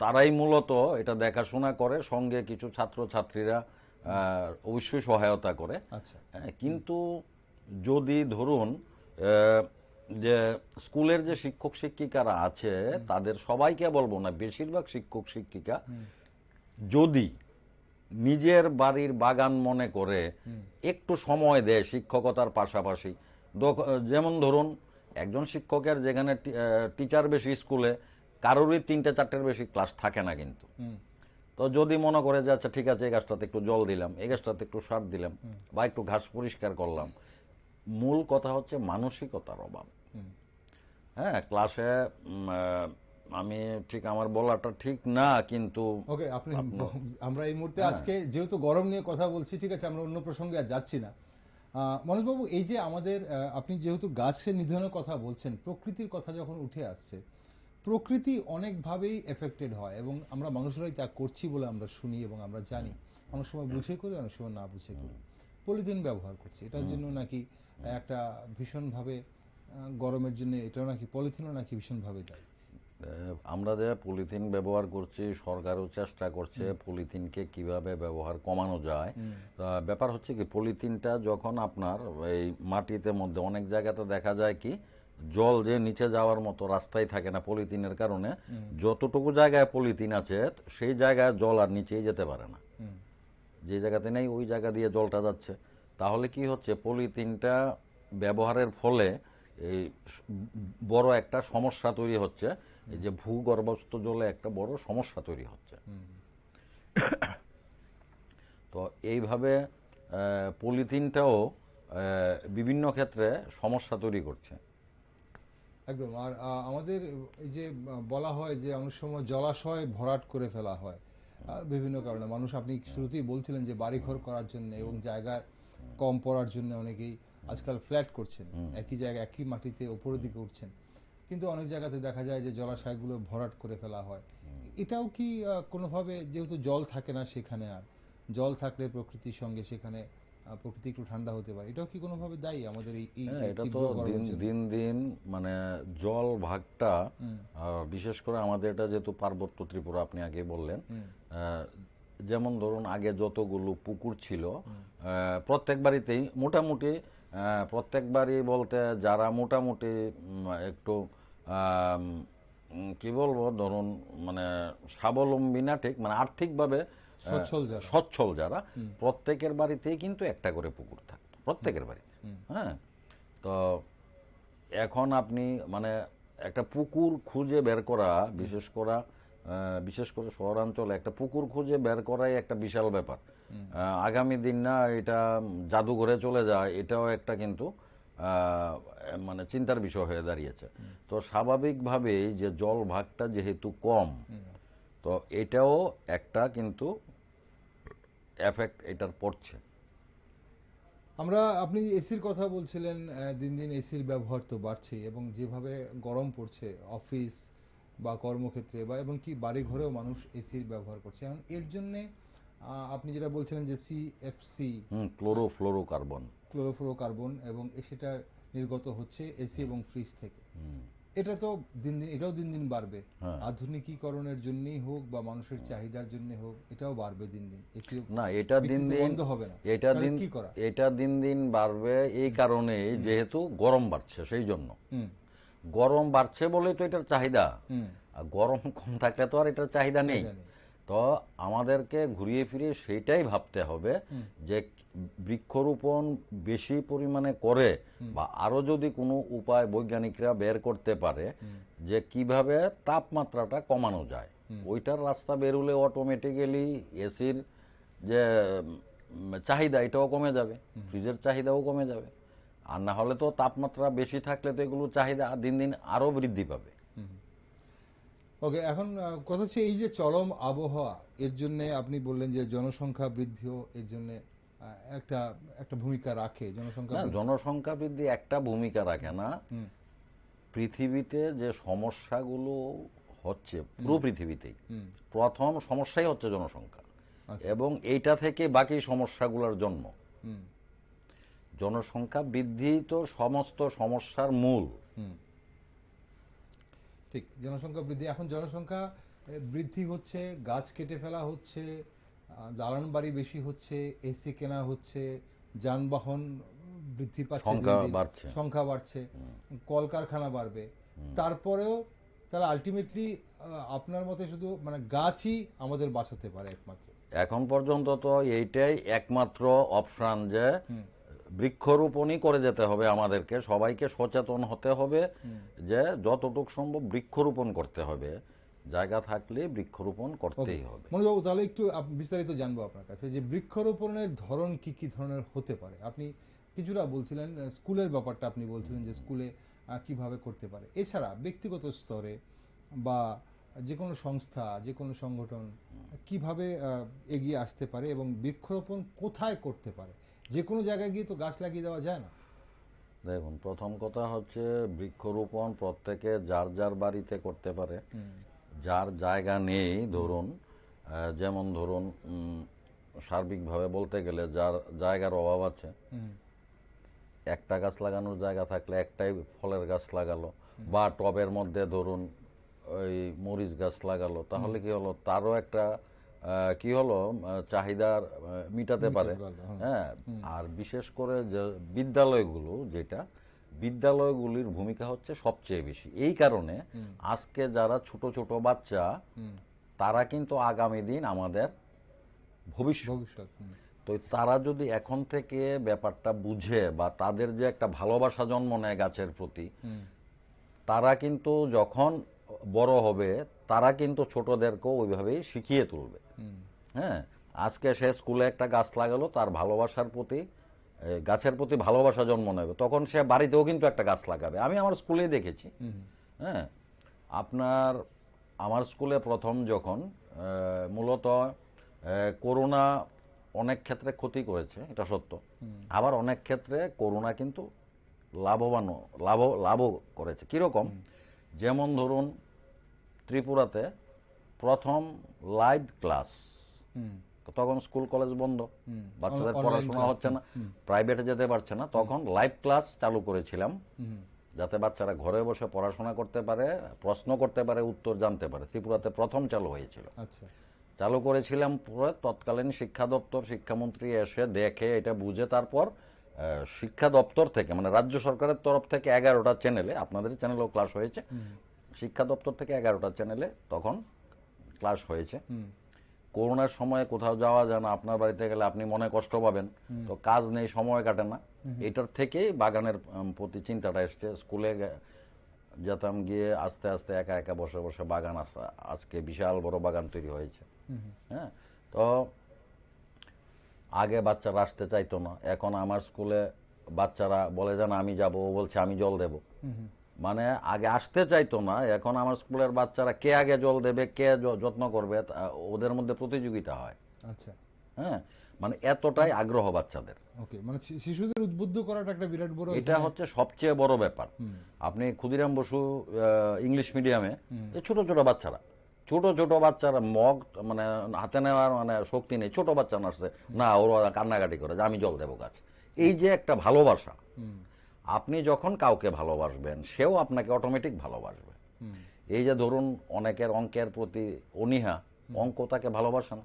তারাই মূলত এটা দেখাশোনা করে সঙ্গে কিছু ছাত্র ছাত্রীরা অবশ্যই সহায়তা করে আচ্ছা হ্যাঁ, কিন্তু যদি ধরুন যে স্কুলের যে শিক্ষক শিক্ষিকারা আছে তাদের সবাইকে বলবো না বেশিরভাগ শিক্ষক শিক্ষিকা যদি নিজের বাড়ির বাগান মনে করে একটু সময় দেয় শিক্ষকতার পাশাপাশি যেমন ধরুন একজন শিক্ষকের যেখানে টিচার বেশি স্কুলে কারোরই তিনটে চারটের বেশি ক্লাস থাকে না কিন্তু তো যদি মনে করে যে আচ্ছা ঠিক আছে এই গাছটাতে একটু জল দিলাম এই গাছটাতে একটু সার দিলাম বা একটু ঘাস পরিষ্কার করলাম মূল কথা হচ্ছে মানসিকতার অভাব হ্যাঁ ক্লাসে আমি ঠিক আমার বলাটা ঠিক না কিন্তু ওকে আপনি আমরা এই মুহূর্তে হ্যাঁ। আজকে যেহেতু গরম নিয়ে কথা বলছি ঠিক আছে আমরা অন্য প্রসঙ্গে আর যাচ্ছি না মনোজবাবু এই যে আমাদের আপনি যেহেতু গাছের নিধনের কথা বলছেন প্রকৃতির কথা যখন উঠে আসছে প্রকৃতি অনেকভাবেই এফেক্টেড হয় এবং আমরা মানুষরাই তা করছি বলে আমরা শুনি এবং আমরা জানি অনেক সময় বুঝে করি অনেক সময় না বুঝে করি পলিথিন ব্যবহার করছি এটার জন্য নাকি একটা ভীষণভাবে গরমের জন্য এটাও নাকি পলিথিনও নাকি ভীষণভাবে দেয় আমরা যে পলিথিন ব্যবহার করছি সরকারও চেষ্টা করছে পলিথিনকে কিভাবে ব্যবহার কমানো যায় ব্যাপার হচ্ছে কি পলিথিনটা যখন আপনার এই মাটিতে মধ্যে অনেক জায়গাতে দেখা যায় কি জল যে নিচে যাওয়ার মতো রাস্তাই থাকে না পলিথিনের কারণে যতটুকু জায়গায় পলিথিন আছে সেই জায়গায় জল আর নিচেই যেতে পারে না যে জায়গাতে নেই ওই জায়গা দিয়ে জলটা যাচ্ছে তাহলে কি হচ্ছে পলিথিনটা ব্যবহারের ফলে এই বড় একটা সমস্যা তৈরি হচ্ছে যে ভূগর্ভস্থ জলে একটা বড় সমস্যা তৈরি হচ্ছে তো এইভাবে পলিথিনটাও বিভিন্ন ক্ষেত্রে সমস্যা তৈরি করছে একদম আর আমাদের এই যে বলা হয় যে অনেক সময় জলাশয় ভরাট করে ফেলা হয় বিভিন্ন কারণে মানুষ আপনি হ্যাঁ। শুরুতেই বলছিলেন যে বাড়িঘর করার জন্য এবং হ্যাঁ। জায়গা কম পড়ার জন্য অনেকেই আজকাল ফ্ল্যাট করছেন একই জায়গায় একই মাটিতে ওপরের দিকে উঠছেন কিন্তু অনেক জায়গাতে দেখা যায় যে জলাশয়গুলো ভরাট করে ফেলা হয় এটাও কি কোনোভাবে যেহেতু জল থাকে না সেখানে আর জল থাকলে প্রকৃতির সঙ্গে সেখানে প্রকৃতি একটু ঠান্ডা হতে পারে এটাও কি কোনোভাবে দায়ী আমাদের এই হ্যাঁ, এটা তো দিন দিন মানে জল ভাগটা বিশেষ করে আমাদের এটা যেহেতু পার্বত্য ত্রিপুরা আপনি আগে বললেন যেমন ধরুন আগে যতগুলো পুকুর ছিল প্রত্যেক বাড়িতেই মোটামুটি হ্যাঁ, প্রত্যেকবারই বলতে যারা মোটামুটি একটু কি বলবো ধরুন মানে স্বাবলম্বী না ঠিক মানে আর্থিকভাবে সচ্ছল যারা প্রত্যেকের বাড়িতেই কিন্তু একটা করে পুকুর থাকত প্রত্যেকের বাড়িতে হ্যাঁ তো এখন আপনি মানে একটা পুকুর খুঁজে বের করা বিশেষ করা বিশেষ করে শহরাঞ্চলে একটা পুকুর খুঁজে বের করাই একটা বিশাল ব্যাপার আগামী দিন না এটা জাদুঘরে চলে যায় এটাও একটা কিন্তু মানে চিন্তার বিষয় হয়ে দাঁড়িয়েছে তো স্বাভাবিকভাবেই যে জল ভাগটা যেহেতু কম তো এটাও একটা কিন্তু এফেক্ট এটার পড়ছে আমরা আপনি এসির কথা বলছিলেন দিন দিন এসির ব্যবহার তো বাড়ছে এবং যেভাবে গরম পড়ছে অফিস বা কর্মক্ষেত্রে বা এবং কি বাড়ি ঘরেও মানুষ এসির ব্যবহার করছে এবং এর জন্যে আপনি যেটা বলছিলেন যে সিএফসি ক্লোরোফ্লোরোকার্বন ক্লোরোফ্লোরোকার্বন এবং সেটা নির্গত হচ্ছে এসি এবং ফ্রিজ থেকে এটা তো দিন দিন এটাও দিন দিন বাড়বে হ্যাঁ। আধুনিকীকরণের জন্যই হোক বা মানুষের চাহিদার জন্য হোক এটাও বাড়বে দিন দিন এসি না এটা দিন দিন হবে না এটা দিন কি করা এটা দিন দিন বাড়বে এই কারণে যেহেতু গরম বাড়ছে সেই জন্য গরম বাড়ছে বলে তো এটার চাহিদা গরম কম থাকলে তো আর এটার চাহিদা নেই তো আমাদেরকে ঘুরিয়ে ফিরিয়ে সেইটাই ভাবতে হবে যে বৃক্ষরোপণ বেশি পরিমাণে করে বা আরও যদি কোনো উপায় বৈজ্ঞানিকরা বের করতে পারে যে কিভাবে তাপমাত্রাটা কমানো যায় ওইটার রাস্তা বেরোলে অটোমেটিক্যালি এসির যে চাহিদা এটাও কমে যাবে ফ্রিজের চাহিদাও কমে যাবে আর না হলে তো তাপমাত্রা বেশি থাকলে তো এগুলো চাহিদা দিন দিন আরও বৃদ্ধি পাবে ওকে এখন কথা হচ্ছে এই যে চরম আবহাওয়া এর জন্য আপনি বললেন যে জনসংখ্যা বৃদ্ধিও এর জন্য একটা একটা ভূমিকা রাখে জনসংখ্যা জনসংখ্যা বৃদ্ধি একটা ভূমিকা রাখে না পৃথিবীতে যে সমস্যাগুলো হচ্ছে পুরো পৃথিবীতেই প্রথম সমস্যাই হচ্ছে জনসংখ্যা আচ্ছা। এবং এইটা থেকে বাকি সমস্যাগুলোর জন্ম জনসংখ্যা বৃদ্ধি তো সমস্ত সমস্যার মূল ঠিক জনসংখ্যা বৃদ্ধি এখন জনসংখ্যা বৃদ্ধি হচ্ছে গাছ কেটে ফেলা হচ্ছে দালান বাড়ি বেশি হচ্ছে এসি কেনা হচ্ছে যানবাহন বৃদ্ধি পাচ্ছে সংখ্যা বাড়ছে কলকারখানা বাড়বে তারপরেও তাহলে আলটিমেটলি আপনার মতে শুধু মানে গাছই আমাদের বাঁচাতে পারে একমাত্র এখন পর্যন্ত তো এইটাই একমাত্র অপশান যে বৃক্ষরোপণই করে যেতে হবে আমাদেরকে সবাইকে সচেতন হতে হবে যে যতটুকু সম্ভব বৃক্ষরোপণ করতে হবে জায়গা থাকলে বৃক্ষরোপণ করতেই হবে মনোজবাবু তাহলে একটু বিস্তারিত জানবো আপনার কাছে যে বৃক্ষরোপণের ধরন কি কি ধরনের হতে পারে আপনি কিছুটা বলছিলেন স্কুলের ব্যাপারটা আপনি বলছিলেন যে স্কুলে কিভাবে করতে পারে এছাড়া ব্যক্তিগত স্তরে বা যে কোনো সংস্থা যে কোনো সংগঠন কিভাবে এগিয়ে আসতে পারে এবং বৃক্ষরোপণ কোথায় করতে পারে যে কোনো জায়গায় গিয়ে তো গাছ লাগিয়ে দেওয়া যায় না দেখুন প্রথম কথা হচ্ছে বৃক্ষরোপণ প্রত্যেকে যার যার বাড়িতে করতে পারে যার জায়গা নেই ধরুন যেমন ধরুন সার্বিকভাবে বলতে গেলে যার জায়গার অভাব আছে একটা গাছ লাগানোর জায়গা থাকলে একটাই ফলের গাছ লাগালো বা টবের মধ্যে ধরুন ওই মরিচ গাছ লাগালো তাহলে কি হলো তারও একটা কি হলো চাহিদার মিটাতে পারে হ্যাঁ, হ্যাঁ আর বিশেষ করে যে বিদ্যালয়গুলো যেটা বিদ্যালয়গুলির ভূমিকা হচ্ছে সবচেয়ে বেশি এই কারণে আজকে যারা ছোট ছোট বাচ্চা তারা কিন্তু আগামী দিন আমাদের ভবিষ্যৎ ভবিষ্যৎ তো তারা যদি এখন থেকে ব্যাপারটা বুঝে বা তাদের যে একটা ভালোবাসা জন্ম নেয় গাছের প্রতি তারা কিন্তু যখন বড় হবে তারা কিন্তু ছোটদেরকেও ওইভাবেই শিখিয়ে তুলবে হ্যাঁ আজকে সে স্কুলে একটা গাছ লাগালো তার ভালোবাসার প্রতি গাছের প্রতি ভালোবাসা জন্ম নেবে তখন সে বাড়িতেও কিন্তু একটা গাছ লাগাবে আমি আমার স্কুলে দেখেছি হ্যাঁ আপনার আমার স্কুলে প্রথম যখন মূলত করোনা অনেক ক্ষেত্রে ক্ষতি করেছে এটা সত্য আবার অনেক ক্ষেত্রে করোনা কিন্তু লাভবানও লাভ লাভও করেছে কীরকম যেমন ধরুন ত্রিপুরাতে প্রথম লাইভ ক্লাস তখন স্কুল কলেজ বন্ধ বাচ্চাদের পড়াশোনা হচ্ছে না প্রাইভেটে যেতে পারছে না তখন লাইভ ক্লাস চালু করেছিলাম যাতে বাচ্চারা ঘরে বসে পড়াশোনা করতে পারে প্রশ্ন করতে পারে উত্তর জানতে পারে ত্রিপুরাতে প্রথম চালু হয়েছিল আচ্ছা। চালু করেছিলাম পরে তৎকালীন শিক্ষা দপ্তর শিক্ষামন্ত্রী এসে দেখে এটা বুঝে তারপর শিক্ষা দপ্তর থেকে মানে রাজ্য সরকারের তরফ থেকে এগারোটা চ্যানেলে আপনাদের চ্যানেলেও ক্লাস হয়েছে শিক্ষা দপ্তর থেকে এগারোটা চ্যানেলে তখন ক্লাস হয়েছে করোনার সময়ে কোথাও যাওয়া যায় না আপনার বাড়িতে গেলে আপনি মনে কষ্ট পাবেন তো কাজ নেই সময় কাটে না এটার থেকে বাগানের প্রতি চিন্তাটা এসছে স্কুলে যেতাম গিয়ে আস্তে আস্তে একা একা বসে বসে বাগান আজকে বিশাল বড় বাগান তৈরি হয়েছে হ্যাঁ তো আগে বাচ্চারা আসতে চাইতো না এখন আমার স্কুলে বাচ্চারা বলে যে আমি যাব ও বলছে আমি জল দেব মানে আগে আসতে চাইতো না এখন আমার স্কুলের বাচ্চারা কে আগে জল দেবে কে যত্ন করবে ওদের মধ্যে প্রতিযোগিতা হয় আচ্ছা হ্যাঁ মানে এতটাই আগ্রহ বাচ্চাদের ওকে মানে শিশুদের উদ্বুদ্ধ করাটা একটা বিরাট বড় এটা হচ্ছে সবচেয়ে বড় ব্যাপার আপনি ক্ষুদিরাম বসু ইংলিশ মিডিয়ামে এই ছোট ছোট বাচ্চারা ছোট ছোট বাচ্চারা মগ মানে হাতে নেওয়ার মানে শক্তি নেই ছোট বাচ্চা নার্সে না ওরা কান্নাকাটি করে যে আমি জল দেবো গাছ এই যে একটা ভালোবাসা আপনি যখন কাউকে ভালোবাসবেন সেও আপনাকে অটোমেটিক ভালোবাসবে এই যে ধরুন অনেকের অঙ্কের প্রতি অনীহা অঙ্ক তাকে ভালোবাসে না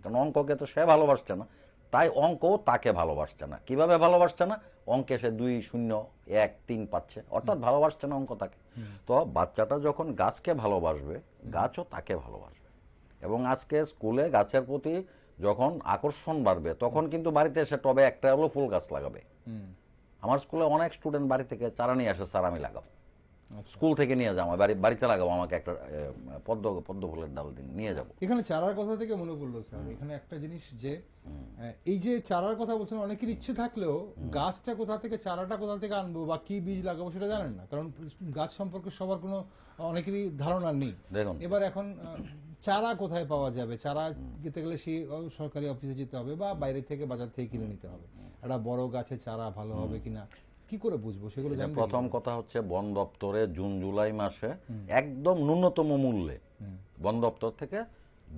কারণ অঙ্ককে তো সে ভালোবাসছে না তাই অঙ্ক তাকে ভালোবাসছে না কিভাবে ভালোবাসছে না অঙ্কে সে দুই শূন্য এক তিন পাচ্ছে অর্থাৎ ভালোবাসছে না অঙ্ক তাকে তো বাচ্চাটা যখন গাছকে ভালোবাসবে গাছও তাকে ভালোবাসবে এবং আজকে স্কুলে গাছের প্রতি যখন আকর্ষণ বাড়বে তখন কিন্তু বাড়িতে এসে টবে একটা হলো ফুল গাছ লাগাবে আমার স্কুলে অনেক স্টুডেন্ট বাড়ি থেকে চারা নিয়ে আসে স্যার আমি লাগাবো আচ্ছা। স্কুল থেকে নিয়ে যাবো আমার বাড়ি বাড়িতে লাগাবো আমাকে একটা পদ্ম পদ্ম ফুলের ডাল দিন নিয়ে যাবো এখানে চারার কথা থেকে মনে পড়লো স্যার এখানে একটা জিনিস যে এই যে চারার কথা বলছেন অনেকের ইচ্ছে থাকলেও গাছটা কোথা থেকে চারাটা কোথা থেকে আনবো বা কি বীজ লাগাবো সেটা জানেন না কারণ গাছ সম্পর্কে সবার কোনো অনেকেরই ধারণা নেই দেখুন এবার এখন চারা কোথায় পাওয়া যাবে চারা যেতে গেলে সেই সরকারি অফিসে যেতে হবে বা বাইরে থেকে বাজার থেকে কিনে নিতে হবে একটা বড় গাছে চারা ভালো হবে কিনা কি করে বুঝবো সেগুলো প্রথম কথা হচ্ছে বন দপ্তরে জুন জুলাই মাসে একদম ন্যূনতম মূল্যে বন দপ্তর থেকে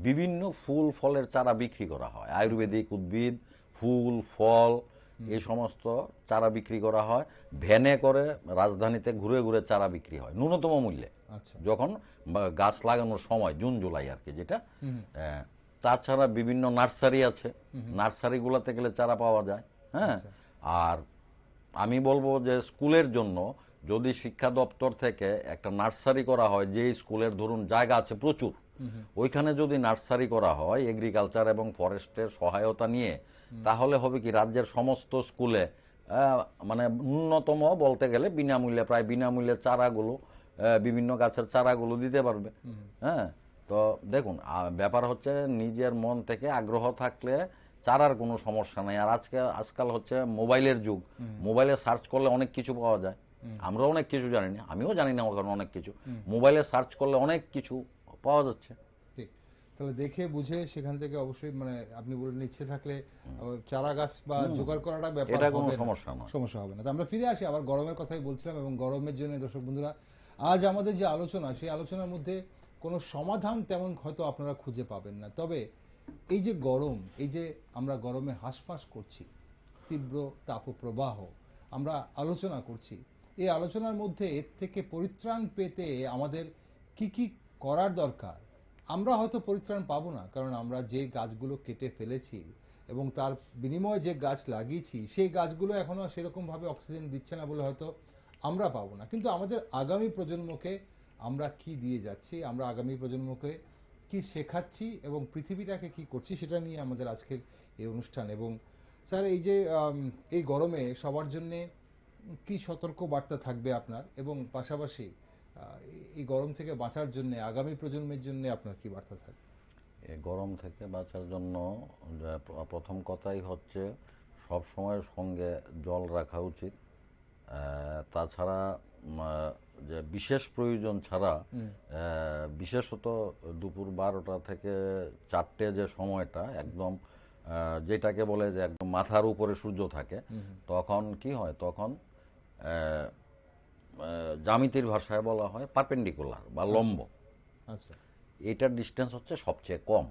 বিভিন্ন ফুল ফলের চারা বিক্রি করা হয় আয়ুর্বেদিক উদ্ভিদ ফুল ফল এই সমস্ত চারা বিক্রি করা হয় ভ্যানে করে রাজধানীতে ঘুরে ঘুরে চারা বিক্রি হয় ন্যূনতম মূল্যে আচ্ছা। যখন গাছ লাগানোর সময় জুন জুলাই আর কি যেটা তাছাড়া বিভিন্ন নার্সারি আছে নার্সারিগুলোতে গেলে চারা পাওয়া যায় হ্যাঁ আচ্ছা। আর আমি বলবো যে স্কুলের জন্য যদি শিক্ষা দপ্তর থেকে একটা নার্সারি করা হয় যে স্কুলের ধরুন জায়গা আছে প্রচুর ওইখানে যদি নার্সারি করা হয় এগ্রিকালচার এবং ফরেস্টের সহায়তা নিয়ে তাহলে হবে কি রাজ্যের সমস্ত স্কুলে মানে ন্যূনতম বলতে গেলে বিনামূল্যে প্রায় বিনামূল্যে চারাগুলো বিভিন্ন গাছের চারাগুলো দিতে পারবে হ্যাঁ তো দেখুন ব্যাপার হচ্ছে নিজের মন থেকে আগ্রহ থাকলে চারার কোনো সমস্যা নাই আর আজকে আজকাল হচ্ছে মোবাইলের যুগ মোবাইলে সার্চ করলে অনেক কিছু পাওয়া যায় আমরা অনেক কিছু জানি না আমিও জানি না ওখানে অনেক কিছু মোবাইলে সার্চ করলে অনেক কিছু পাওয়া যাচ্ছে তাহলে দেখে বুঝে সেখান থেকে অবশ্যই মানে আপনি বলেন ইচ্ছে থাকলে চারা গাছ বা জোগাড় করাটা ব্যাপার কোনো সমস্যা সমস্যা হবে না তো আমরা ফিরে আসি আবার গরমের কথাই বলছিলাম এবং গরমের জন্য দর্শক বন্ধুরা আজ আমাদের যে আলোচনা সেই আলোচনার মধ্যে কোনো সমাধান তেমন হয়তো আপনারা খুঁজে পাবেন না তবে এই যে গরম এই যে আমরা গরমে হাঁসফাঁস করছি তীব্র তাপপ্রবাহ আমরা আলোচনা করছি এই আলোচনার মধ্যে এর থেকে পরিত্রাণ পেতে আমাদের কি কি করার দরকার আমরা হয়তো পরিত্রাণ পাবো না কারণ আমরা যে গাছগুলো কেটে ফেলেছি এবং তার বিনিময়ে যে গাছ লাগিয়েছি সেই গাছগুলো এখনও সেরকমভাবে অক্সিজেন দিচ্ছে না বলে হয়তো আমরা পাবো না কিন্তু আমাদের আগামী প্রজন্মকে আমরা কি দিয়ে যাচ্ছি আমরা আগামী প্রজন্মকে কি শেখাচ্ছি এবং পৃথিবীটাকে কি করছি সেটা নিয়ে আমাদের আজকের এই অনুষ্ঠান এবং স্যার এই যে এই গরমে সবার জন্য কি সতর্ক বার্তা থাকবে আপনার এবং পাশাপাশি এই গরম থেকে বাঁচার জন্য আগামী প্রজন্মের জন্য আপনার কি বার্তা থাকবে গরম থেকে বাঁচার জন্য প্রথম কথাই হচ্ছে সব সময় সঙ্গে জল রাখা উচিত তাছাড়া যে বিশেষ প্রয়োজন ছাড়া বিশেষত দুপুর বারোটা থেকে চারটে যে সময়টা একদম যেটাকে বলে যে একদম মাথার উপরে সূর্য থাকে তখন কি হয় তখন জামিতির ভাষায় বলা হয় পারপেন্ডিকুলার বা আচ্ছা। লম্ব আচ্ছা এটার ডিস্টেন্স হচ্ছে সবচেয়ে কম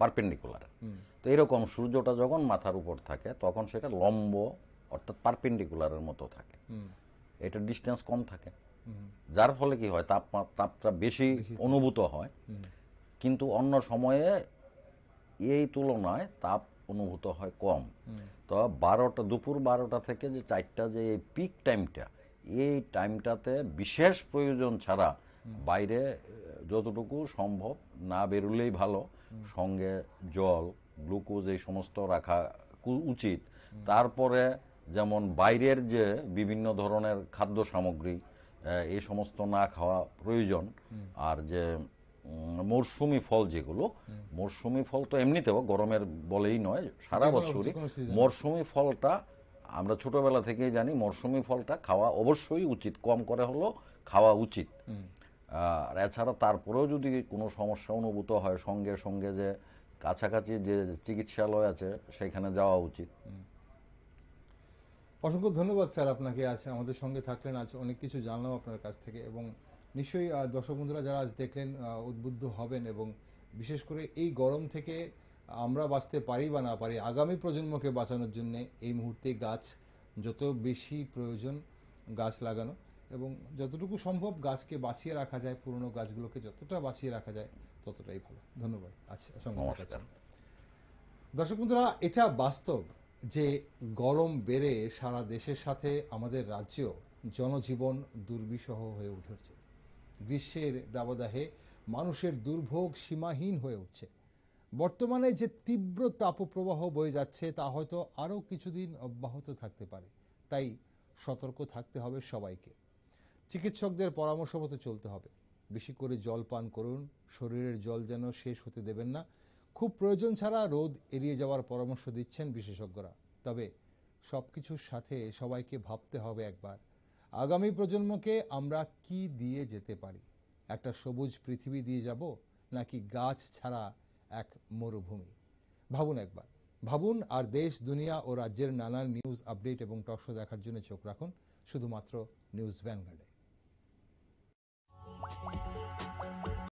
পারপেন্ডিকুলার তো এরকম সূর্যটা যখন মাথার উপর থাকে তখন সেটা লম্ব অর্থাৎ পারপেন্ডিকুলারের মতো থাকে এটা ডিস্টেন্স কম থাকে যার ফলে কি হয় তাপমাত্রা তাপটা বেশি অনুভূত হয় কিন্তু অন্য সময়ে এই তুলনায় তাপ অনুভূত হয় কম তো বারোটা দুপুর বারোটা থেকে যে চারটা যে পিক টাইমটা এই টাইমটাতে বিশেষ প্রয়োজন ছাড়া বাইরে যতটুকু সম্ভব না বেরোলেই ভালো সঙ্গে জল গ্লুকোজ এই সমস্ত রাখা উচিত তারপরে যেমন বাইরের যে বিভিন্ন ধরনের খাদ্য সামগ্রী এই সমস্ত না খাওয়া প্রয়োজন আর যে মরশুমি ফল যেগুলো মরশুমি ফল তো এমনিতেও গরমের বলেই নয় সারা বছরই মরশুমি ফলটা আমরা ছোটবেলা থেকেই জানি মরশুমি ফলটা খাওয়া অবশ্যই উচিত কম করে হলেও খাওয়া উচিত আর এছাড়া তারপরেও যদি কোনো সমস্যা অনুভূত হয় সঙ্গে সঙ্গে যে কাছাকাছি যে চিকিৎসালয় আছে সেখানে যাওয়া উচিত অসংখ্য ধন্যবাদ স্যার আপনাকে আজ আমাদের সঙ্গে থাকলেন আজ অনেক কিছু জানলাম আপনার কাছ থেকে এবং নিশ্চয়ই দর্শক বন্ধুরা যারা আজ দেখলেন উদ্বুদ্ধ হবেন এবং বিশেষ করে এই গরম থেকে আমরা বাঁচতে পারি বা না পারি আগামী প্রজন্মকে বাঁচানোর জন্য এই মুহূর্তে গাছ যত বেশি প্রয়োজন গাছ লাগানো এবং যতটুকু সম্ভব গাছকে বাঁচিয়ে রাখা যায় পুরনো গাছগুলোকে যতটা বাঁচিয়ে রাখা যায় ততটাই ভালো ধন্যবাদ আচ্ছা দর্শক বন্ধুরা এটা বাস্তব যে গরম বেড়ে সারা দেশের সাথে আমাদের রাজ্যেও জনজীবন দুর্বিষহ হয়ে উঠেছে গ্রীষ্মের দাবদাহে মানুষের দুর্ভোগ সীমাহীন হয়ে উঠছে বর্তমানে যে তীব্র তাপপ্রবাহ বয়ে যাচ্ছে তা হয়তো আরও কিছুদিন অব্যাহত থাকতে পারে তাই সতর্ক থাকতে হবে সবাইকে চিকিৎসকদের পরামর্শ মতো চলতে হবে বেশি করে জল পান করুন শরীরের জল যেন শেষ হতে দেবেন না খুব প্রয়োজন ছাড়া রোদ এড়িয়ে যাওয়ার পরামর্শ দিচ্ছেন বিশেষজ্ঞরা তবে সব কিছুর সাথে সবাইকে ভাবতে হবে একবার আগামী প্রজন্মকে আমরা কি দিয়ে যেতে পারি একটা সবুজ পৃথিবী দিয়ে যাব নাকি গাছ ছাড়া এক মরুভূমি ভাবুন একবার ভাবুন আর দেশ দুনিয়া ও রাজ্যের নানান নিউজ আপডেট এবং শো দেখার জন্য চোখ রাখুন শুধুমাত্র নিউজ ভ্যানগার্ডে